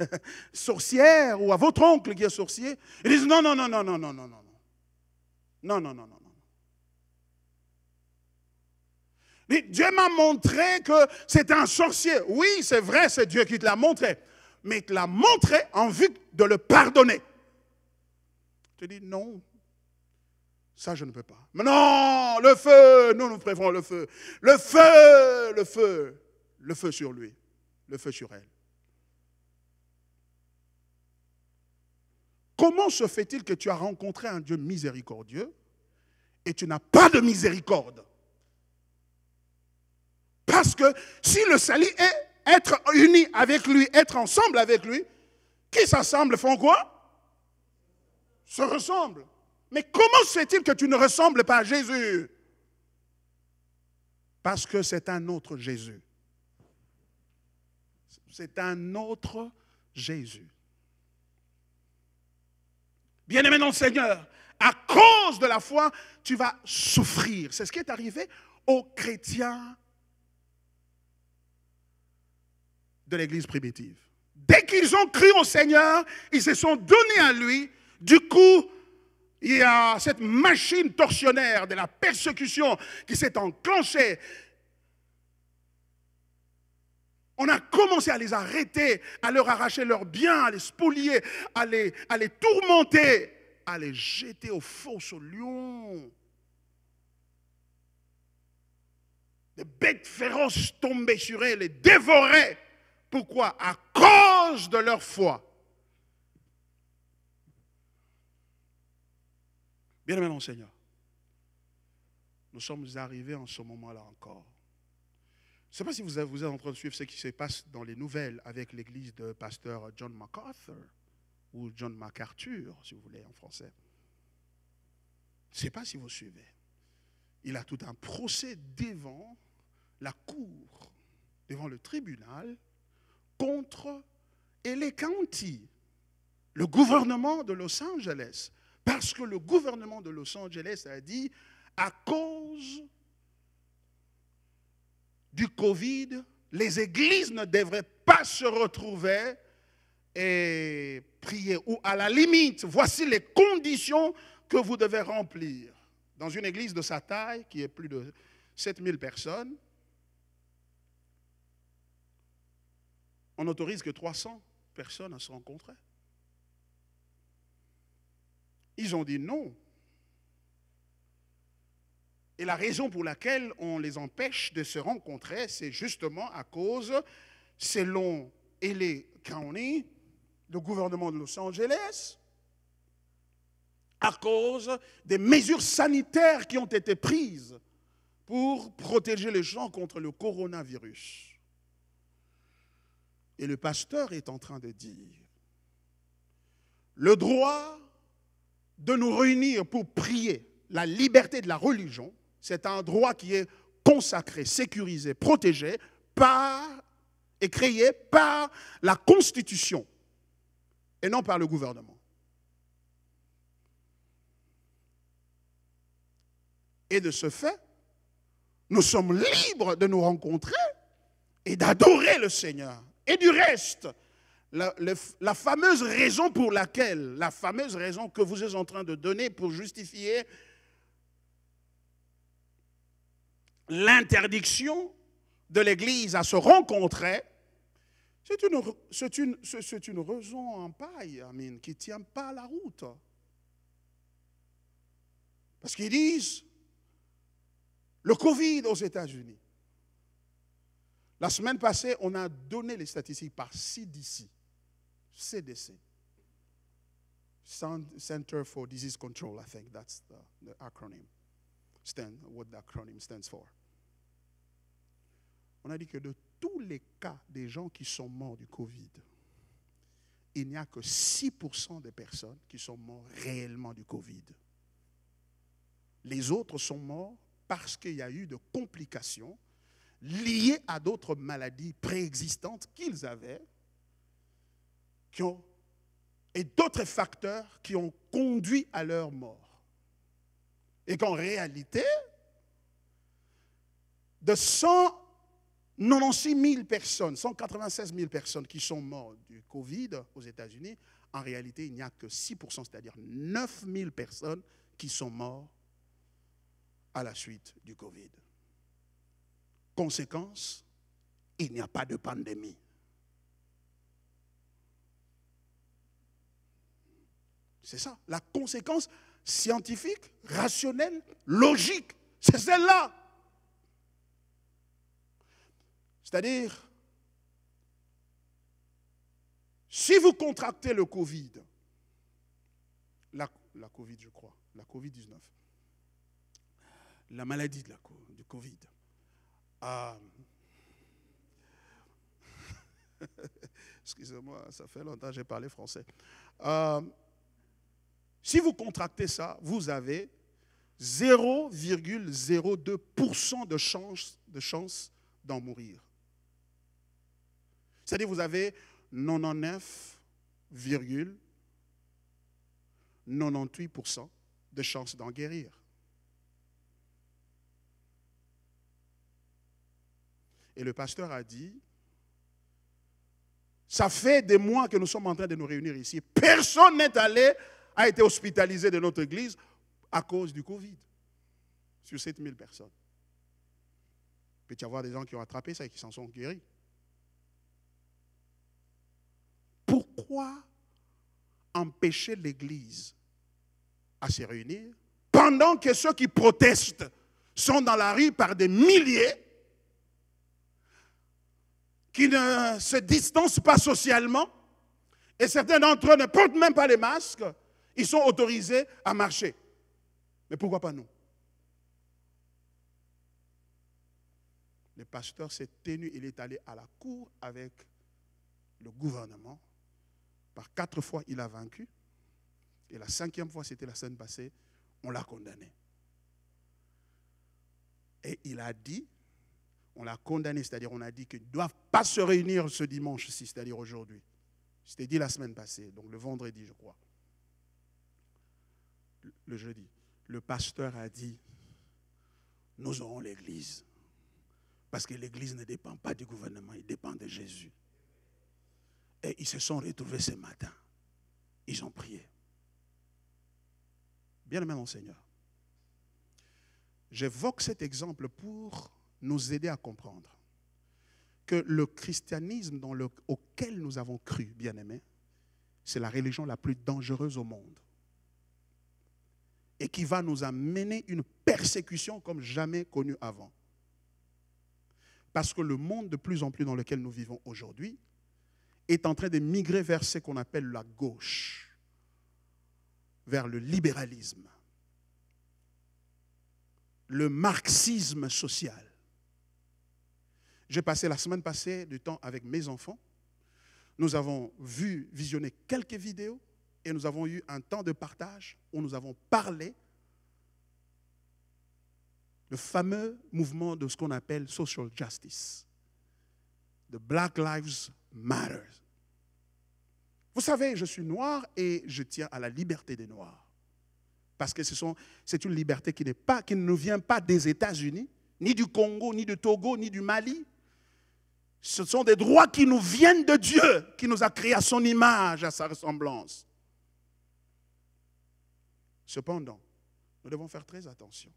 sorcière ou à votre oncle qui est sorcier, ils disent non, non, non, non, non, non, non, non, non, non, non, non, non. Dieu m'a montré que c'est un sorcier. Oui, c'est vrai, c'est Dieu qui te l'a montré. Mais il te l'a montré en vue de le pardonner. Tu dis non, ça, je ne peux pas. Mais non, le feu, nous nous prévons le feu. Le feu, le feu, le feu sur lui, le feu sur elle. Comment se fait-il que tu as rencontré un Dieu miséricordieux et tu n'as pas de miséricorde Parce que si le salut est être uni avec lui, être ensemble avec lui, qui s'assemble font quoi Se ressemblent. Mais comment se fait-il que tu ne ressembles pas à Jésus Parce que c'est un autre Jésus. C'est un autre Jésus. Bien-aimé dans le Seigneur, à cause de la foi, tu vas souffrir. C'est ce qui est arrivé aux chrétiens de l'Église primitive. Dès qu'ils ont cru au Seigneur, ils se sont donnés à lui. Du coup, il y a cette machine torsionnaire de la persécution qui s'est enclenchée. On a commencé à les arrêter, à leur arracher leurs biens, à les spolier, à les, tourmenter, à les jeter au fosses au lion. Des bêtes féroces tombaient sur elles les dévoraient. Pourquoi À cause de leur foi. Bien-aimé, mon Seigneur, nous sommes arrivés en ce moment-là encore. Je ne sais pas si vous êtes en train de suivre ce qui se passe dans les nouvelles avec l'église de pasteur John MacArthur, ou John MacArthur, si vous voulez, en français. Je ne sais pas si vous suivez. Il a tout un procès devant la cour, devant le tribunal, contre les County, le gouvernement de Los Angeles, parce que le gouvernement de Los Angeles a dit, à cause du Covid, les églises ne devraient pas se retrouver et prier. Ou à la limite, voici les conditions que vous devez remplir. Dans une église de sa taille, qui est plus de 7000 personnes, on n'autorise que 300 personnes à se rencontrer. Ils ont dit non. Et la raison pour laquelle on les empêche de se rencontrer, c'est justement à cause, selon L.A. County, le gouvernement de Los Angeles, à cause des mesures sanitaires qui ont été prises pour protéger les gens contre le coronavirus. Et le pasteur est en train de dire, le droit de nous réunir pour prier la liberté de la religion, c'est un droit qui est consacré, sécurisé, protégé par et créé par la Constitution et non par le gouvernement. Et de ce fait, nous sommes libres de nous rencontrer et d'adorer le Seigneur. Et du reste, la, fameuse raison pour laquelle, la fameuse raison que vous êtes en train de donner pour justifier l'interdiction de l'Église à se rencontrer, c'est une, une, c'est une raison en paille, Amine, qui ne tient pas la route. Parce qu'ils disent, le Covid aux États-Unis. La semaine passée, on a donné les statistiques par CDC. CDC, Center for Disease Control, I think that's the, acronym, stand, what the acronym stands for. On a dit que de tous les cas des gens qui sont morts du Covid, il n'y a que 6% des personnes qui sont morts réellement du Covid. Les autres sont morts parce qu'il y a eu de complications liées à d'autres maladies préexistantes qu'ils avaient et d'autres facteurs qui ont conduit à leur mort. Et qu'en réalité, de 196 000 personnes, 196 000 personnes qui sont mortes du Covid aux États-Unis, en réalité, il n'y a que 6 c'est-à-dire 9 000 personnes qui sont mortes à la suite du Covid. Conséquence, il n'y a pas de pandémie. C'est ça. La conséquence scientifique, rationnelle, logique, c'est celle-là. C'est-à-dire, si vous contractez le Covid, la, Covid, je crois, la Covid-19, la maladie de la, du Covid, euh, excusez-moi, ça fait longtemps que j'ai parlé français. Euh, si vous contractez ça, vous avez 0,02% de chance, d'en mourir. C'est-à-dire vous avez 99,98% de chance d'en guérir. Et le pasteur a dit, ça fait des mois que nous sommes en train de nous réunir ici. Personne n'est allé a été hospitalisé de notre Église à cause du Covid, sur 7000 personnes. Il peut y avoir des gens qui ont attrapé ça et qui s'en sont guéris. Pourquoi empêcher l'Église à se réunir pendant que ceux qui protestent sont dans la rue par des milliers, qui ne se distancent pas socialement, et certains d'entre eux ne portent même pas les masques, ils sont autorisés à marcher. Mais pourquoi pas nous Le pasteur s'est tenu, il est allé à la cour avec le gouvernement. Par quatre fois, il a vaincu. Et la cinquième fois, c'était la semaine passée, on l'a condamné. Et il a dit, on l'a condamné, c'est-à-dire on a dit qu'ils ne doivent pas se réunir ce dimanche-ci, c'est-à-dire aujourd'hui. C'était dit la semaine passée, donc le vendredi, je crois le jeudi, le pasteur a dit, nous aurons l'Église. Parce que l'Église ne dépend pas du gouvernement, elle dépend de Jésus. Et ils se sont retrouvés ce matin. Ils ont prié. Bien-aimé mon Seigneur, j'évoque cet exemple pour nous aider à comprendre que le christianisme auquel nous avons cru, bien-aimé, c'est la religion la plus dangereuse au monde et qui va nous amener une persécution comme jamais connue avant. Parce que le monde de plus en plus dans lequel nous vivons aujourd'hui est en train de migrer vers ce qu'on appelle la gauche, vers le libéralisme, le marxisme social. J'ai passé la semaine passée du temps avec mes enfants. Nous avons vu, visionné quelques vidéos et nous avons eu un temps de partage où nous avons parlé le fameux mouvement de ce qu'on appelle social justice, de Black Lives Matter. Vous savez, je suis noir et je tiens à la liberté des Noirs. Parce que c'est une liberté qui, pas, qui ne vient pas des États-Unis, ni du Congo, ni du Togo, ni du Mali. Ce sont des droits qui nous viennent de Dieu, qui nous a créés à son image, à sa ressemblance. Cependant, nous devons faire très attention.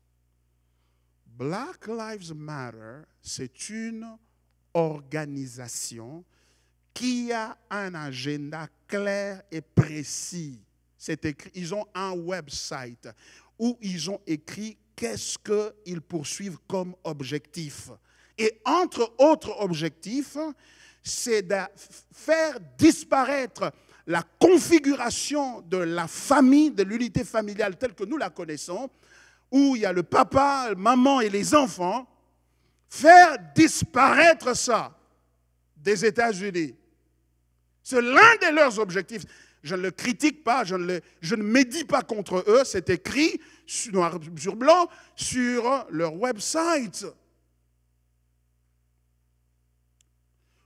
Black Lives Matter, c'est une organisation qui a un agenda clair et précis. écrit, ils ont un website où ils ont écrit qu'est-ce qu'ils poursuivent comme objectif. Et entre autres objectifs, c'est de faire disparaître la configuration de la famille, de l'unité familiale telle que nous la connaissons, où il y a le papa, maman et les enfants, faire disparaître ça des États-Unis. C'est l'un de leurs objectifs. Je ne le critique pas, je ne, médite pas contre eux, c'est écrit sur blanc sur leur website.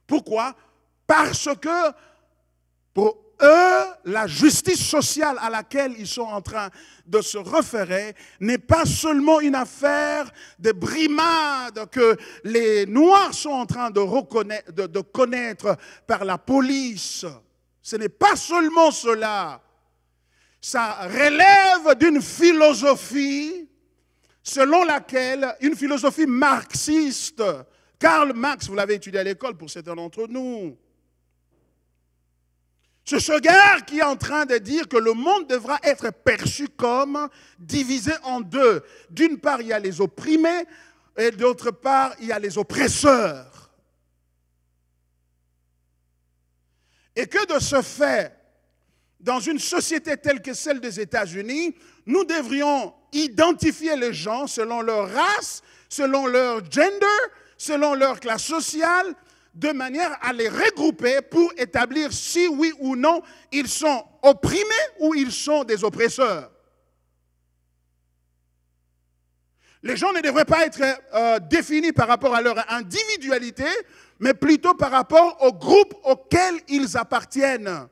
Pourquoi Parce que pour eux, la justice sociale à laquelle ils sont en train de se référer n'est pas seulement une affaire de brimade que les Noirs sont en train de, de connaître par la police. Ce n'est pas seulement cela. Ça relève d'une philosophie selon laquelle, une philosophie marxiste, Karl Marx, vous l'avez étudié à l'école pour certains d'entre nous, ce gars qui est en train de dire que le monde devra être perçu comme divisé en deux. D'une part, il y a les opprimés et d'autre part, il y a les oppresseurs. Et que de ce fait, dans une société telle que celle des États-Unis, nous devrions identifier les gens selon leur race, selon leur gender, selon leur classe sociale, de manière à les regrouper pour établir si oui ou non ils sont opprimés ou ils sont des oppresseurs. Les gens ne devraient pas être euh, définis par rapport à leur individualité, mais plutôt par rapport au groupe auquel ils appartiennent.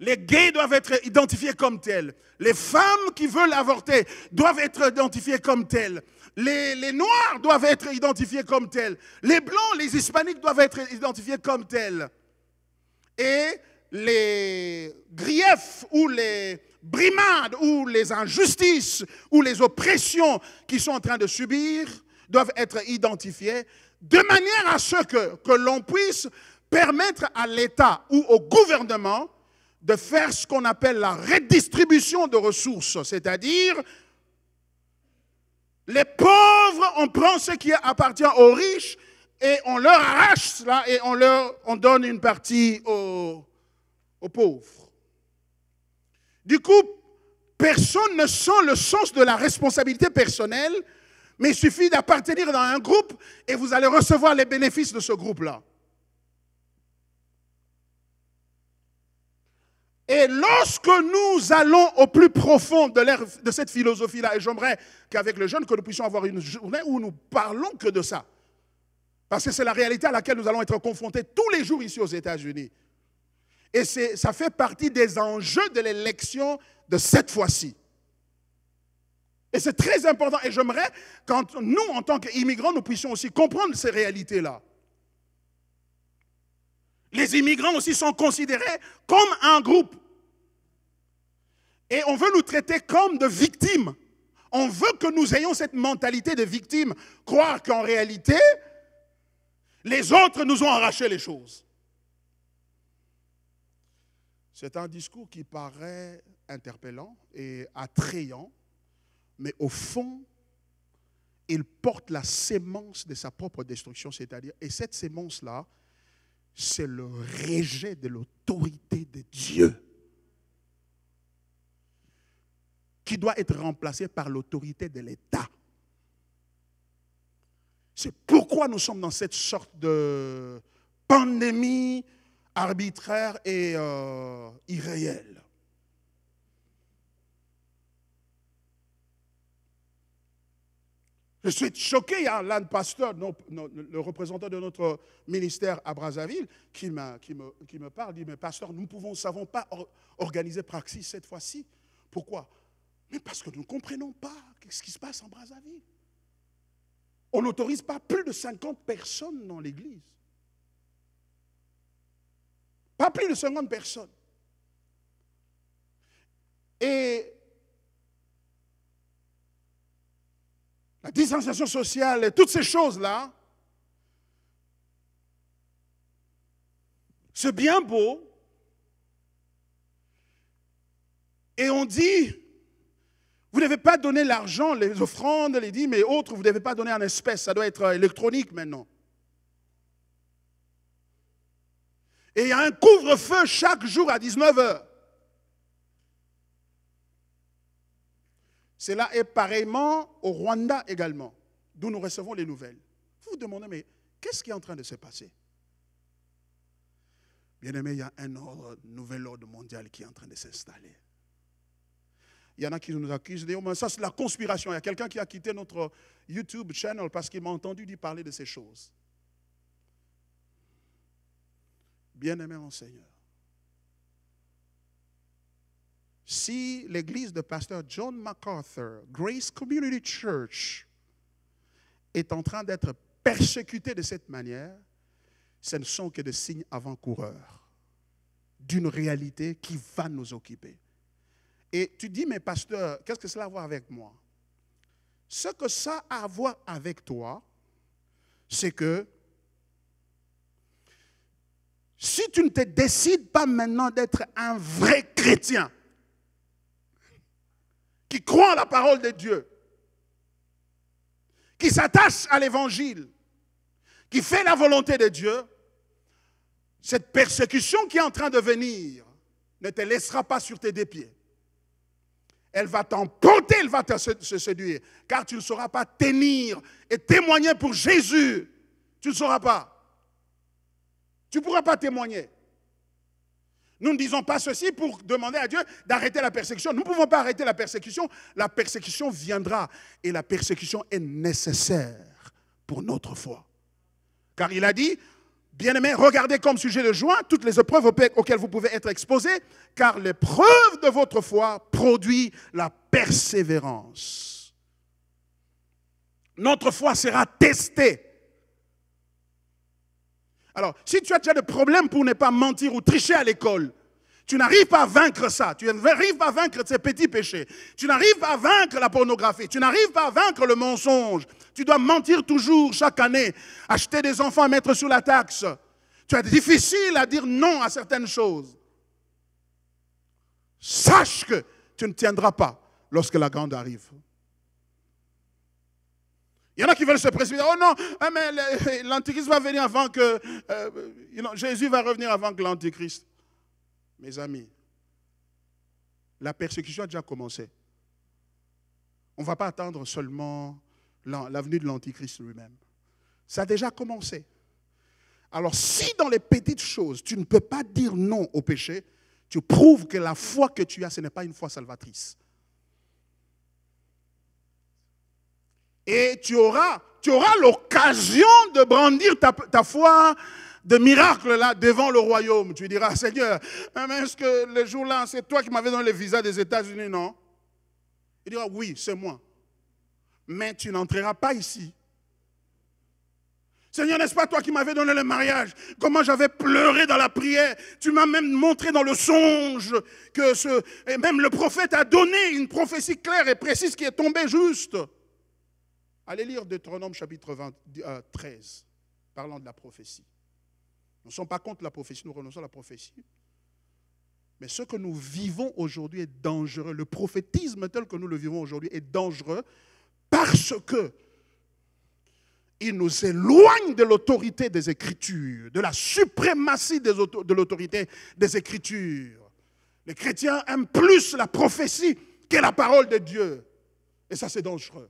Les gays doivent être identifiés comme tels. Les femmes qui veulent avorter doivent être identifiées comme telles. Les, Noirs doivent être identifiés comme tels. Les Blancs, les Hispaniques doivent être identifiés comme tels. Et les griefs ou les brimades ou les injustices ou les oppressions qu'ils sont en train de subir doivent être identifiés de manière à ce que, que l'on puisse permettre à l'État ou au gouvernement de faire ce qu'on appelle la redistribution de ressources, c'est-à-dire les pauvres, on prend ce qui appartient aux riches et on leur arrache cela et on leur on donne une partie aux, aux pauvres. Du coup, personne ne sent le sens de la responsabilité personnelle, mais il suffit d'appartenir dans un groupe et vous allez recevoir les bénéfices de ce groupe-là. Et lorsque nous allons au plus profond de, de cette philosophie-là, et j'aimerais qu'avec le jeune que nous puissions avoir une journée où nous parlons que de ça. Parce que c'est la réalité à laquelle nous allons être confrontés tous les jours ici aux États-Unis. Et ça fait partie des enjeux de l'élection de cette fois-ci. Et c'est très important. Et j'aimerais, quand nous, en tant qu'immigrants, nous puissions aussi comprendre ces réalités-là. Les immigrants aussi sont considérés comme un groupe. Et on veut nous traiter comme de victimes. On veut que nous ayons cette mentalité de victime. croire qu'en réalité, les autres nous ont arraché les choses. C'est un discours qui paraît interpellant et attrayant, mais au fond, il porte la sémence de sa propre destruction, c'est-à-dire, et cette sémence-là, c'est le rejet de l'autorité de Dieu qui doit être remplacé par l'autorité de l'État. C'est pourquoi nous sommes dans cette sorte de pandémie arbitraire et euh, irréelle. Je suis choqué, il y a de Pasteur, le représentant de notre ministère à Brazzaville, qui, qui, me, qui me, parle, dit, mais pasteur, nous ne savons pas organiser Praxis cette fois-ci. Pourquoi Mais parce que nous ne comprenons pas ce qui se passe en Brazzaville. On n'autorise pas plus de 50 personnes dans l'église. Pas plus de 50 personnes. Et la distanciation sociale et toutes ces choses-là, c'est bien beau. Et on dit, vous n'avez pas donné l'argent, les offrandes, les dîmes et autres, vous ne devez pas donner en espèces, ça doit être euh, électronique maintenant. Et il y a un couvre-feu chaque jour à 19 heures. Cela est pareillement au Rwanda également, d'où nous recevons les nouvelles. Vous vous demandez, mais qu'est-ce qui est en train de se passer Bien-aimé, il y a un ordre, nouvel ordre mondial qui est en train de s'installer. Il y en a qui nous accusent, de mais ça c'est la conspiration. Il y a quelqu'un qui a quitté notre YouTube channel parce qu'il m'a entendu parler de ces choses. Bien-aimé mon Seigneur, si l'église de pasteur John MacArthur, Grace Community Church, est en train d'être persécutée de cette manière, ce ne sont que des signes avant-coureurs d'une réalité qui va nous occuper. Et tu dis, mais pasteur, qu'est-ce que cela a à voir avec moi Ce que ça a à voir avec toi, c'est que si tu ne te décides pas maintenant d'être un vrai chrétien, qui en la parole de Dieu, qui s'attache à l'évangile, qui fait la volonté de Dieu, cette persécution qui est en train de venir ne te laissera pas sur tes deux pieds. Elle va t'emporter, elle va te séduire, car tu ne sauras pas tenir et témoigner pour Jésus. Tu ne sauras pas. Tu ne pourras pas témoigner. Nous ne disons pas ceci pour demander à Dieu d'arrêter la persécution. Nous ne pouvons pas arrêter la persécution. La persécution viendra et la persécution est nécessaire pour notre foi. Car il a dit, bien aimé, regardez comme sujet de joie toutes les épreuves auxquelles vous pouvez être exposés, car l'épreuve de votre foi produit la persévérance. Notre foi sera testée alors, si tu as déjà des problèmes pour ne pas mentir ou tricher à l'école, tu n'arrives pas à vaincre ça. Tu n'arrives pas à vaincre ces petits péchés. Tu n'arrives pas à vaincre la pornographie. Tu n'arrives pas à vaincre le mensonge. Tu dois mentir toujours chaque année, acheter des enfants à mettre sous la taxe. Tu as difficile à dire non à certaines choses. Sache que tu ne tiendras pas lorsque la grande arrive. Il y en a qui veulent se précipiter. Oh non, hein, mais l'Antichrist va venir avant que. Euh, Jésus va revenir avant que l'Antichrist. Mes amis, la persécution a déjà commencé. On ne va pas attendre seulement l'avenue de l'Antichrist lui-même. Ça a déjà commencé. Alors si dans les petites choses, tu ne peux pas dire non au péché, tu prouves que la foi que tu as, ce n'est pas une foi salvatrice. Et tu auras, tu auras l'occasion de brandir ta, foi de miracles là devant le royaume. Tu diras, Seigneur, hein, est-ce que le jour-là, c'est toi qui m'avais donné le visa des États-Unis, non Il dira, oui, c'est moi. Mais tu n'entreras pas ici. Seigneur, n'est-ce pas toi qui m'avais donné le mariage Comment j'avais pleuré dans la prière. Tu m'as même montré dans le songe que ce... Et même le prophète a donné une prophétie claire et précise qui est tombée juste. Allez lire Deutéronome chapitre 20, 13, euh, parlant de la prophétie. Nous ne sommes pas contre la prophétie, nous renonçons à la prophétie. Mais ce que nous vivons aujourd'hui est dangereux. Le prophétisme tel que nous le vivons aujourd'hui est dangereux parce que il nous éloigne de l'autorité des Écritures, de la suprématie de l'autorité des Écritures. Les chrétiens aiment plus la prophétie que la parole de Dieu. Et ça, c'est dangereux.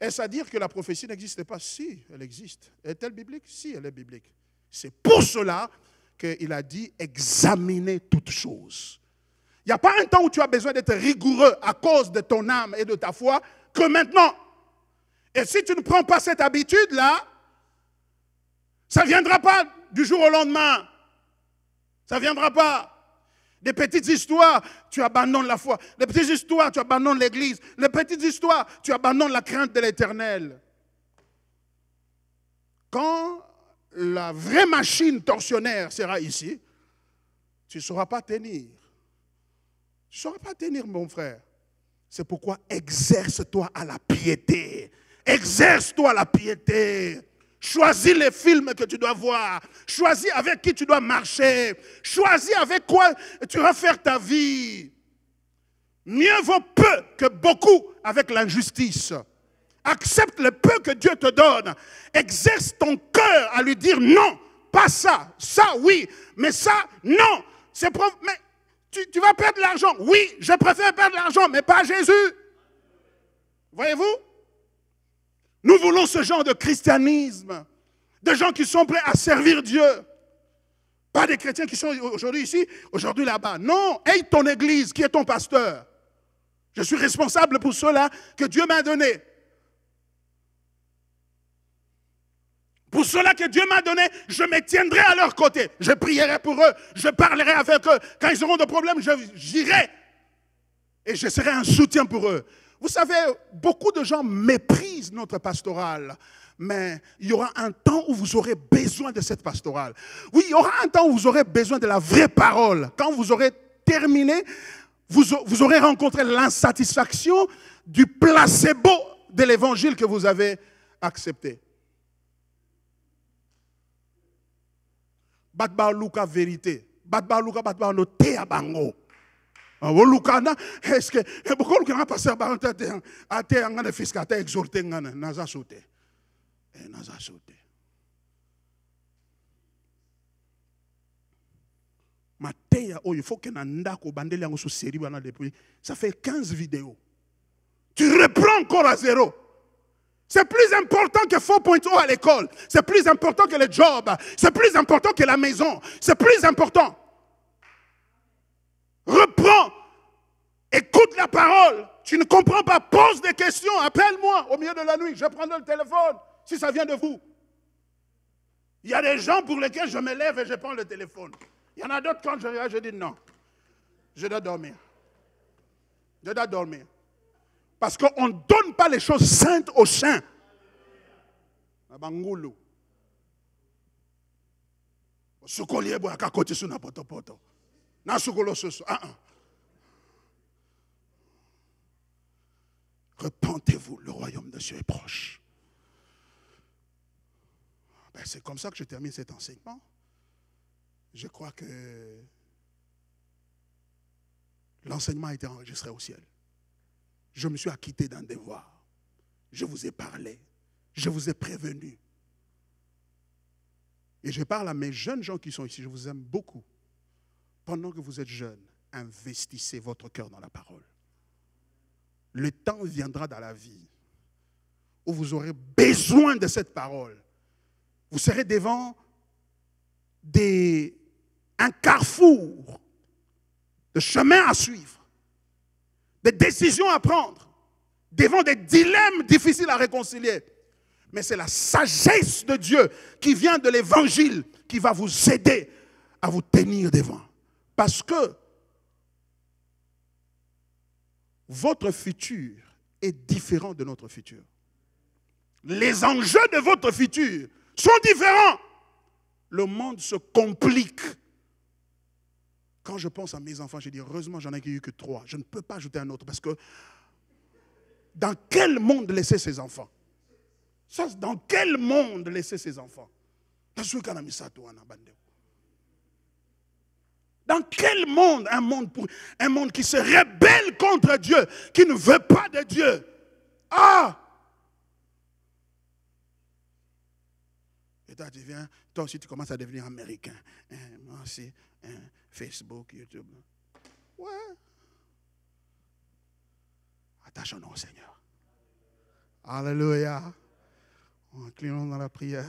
Est-ce à dire que la prophétie n'existe pas Si, elle existe. Est-elle biblique Si, elle est biblique. C'est pour cela qu'il a dit examiner toutes choses. Il n'y a pas un temps où tu as besoin d'être rigoureux à cause de ton âme et de ta foi que maintenant. Et si tu ne prends pas cette habitude-là, ça ne viendra pas du jour au lendemain. Ça ne viendra pas. Des petites histoires, tu abandonnes la foi. Des petites histoires, tu abandonnes l'Église. Des petites histoires, tu abandonnes la crainte de l'Éternel. Quand la vraie machine torsionnaire sera ici, tu ne sauras pas tenir. Tu ne sauras pas tenir, mon frère. C'est pourquoi exerce-toi à la piété. Exerce-toi à la piété. Choisis les films que tu dois voir. Choisis avec qui tu dois marcher. Choisis avec quoi tu vas faire ta vie. Mieux vaut peu que beaucoup avec l'injustice. Accepte le peu que Dieu te donne. Exerce ton cœur à lui dire non, pas ça. Ça, oui. Mais ça, non. C'est Mais tu, tu vas perdre l'argent. Oui, je préfère perdre l'argent, mais pas Jésus. Voyez-vous nous voulons ce genre de christianisme, de gens qui sont prêts à servir Dieu. Pas des chrétiens qui sont aujourd'hui ici, aujourd'hui là-bas. Non, aide ton église, qui est ton pasteur. Je suis responsable pour cela que Dieu m'a donné. Pour cela que Dieu m'a donné, je me tiendrai à leur côté. Je prierai pour eux. Je parlerai avec eux. Quand ils auront des problèmes, j'irai. Et je serai un soutien pour eux. Vous savez, beaucoup de gens méprisent notre pastorale, mais il y aura un temps où vous aurez besoin de cette pastorale. Oui, il y aura un temps où vous aurez besoin de la vraie parole. Quand vous aurez terminé, vous, aurez rencontré l'insatisfaction du placebo de l'évangile que vous avez accepté. Batbaluka vérité. Batbaluka, luka ah, o oh, lukana eske vous eh, lukana paster bango te fiscale, ate yanga na fiske ata exhorte ngana naza sauté te eh, naza so te oh, il faut que Nanda ko obandeli yango série bana depuis ça fait 15 vidéos tu reprends encore à zéro C'est plus important que 4.0 à l'école. C'est plus important que le job. C'est plus important que la maison. C'est plus important. Reprends, écoute la parole. Tu ne comprends pas, pose des questions, appelle-moi au milieu de la nuit, je prends le téléphone, si ça vient de vous. Il y a des gens pour lesquels je me lève et je prends le téléphone. Il y en a d'autres quand je viens, je dis non, je dois dormir. Je dois dormir. Parce qu'on ne donne pas les choses saintes aux saints. Bangoulou. Ah, ah. Repentez-vous, le royaume de Dieu est proche. Ben, c'est comme ça que je termine cet enseignement. Je crois que l'enseignement a été enregistré au ciel. Je me suis acquitté d'un devoir. Je vous ai parlé. Je vous ai prévenu. Et je parle à mes jeunes gens qui sont ici. Je vous aime beaucoup pendant que vous êtes jeune, investissez votre cœur dans la parole. Le temps viendra dans la vie où vous aurez besoin de cette parole. Vous serez devant un carrefour de chemins à suivre, des décisions à prendre, devant des dilemmes difficiles à réconcilier. Mais c'est la sagesse de Dieu qui vient de l'évangile qui va vous aider à vous tenir devant. Parce que votre futur est différent de notre futur. Les enjeux de votre futur sont différents. Le monde se complique. Quand je pense à mes enfants, je dis heureusement j'en ai eu que trois. Je ne peux pas ajouter un autre parce que dans quel monde laisser ses enfants Dans quel monde laisser ses enfants dans quel monde un monde, pour, un monde qui se rébelle contre Dieu, qui ne veut pas de Dieu Ah Et toi, tu viens, toi aussi, tu commences à devenir américain. merci. Hein, moi hein, Facebook, YouTube. Ouais. Attachons-nous au Seigneur. Alléluia. On dans la prière.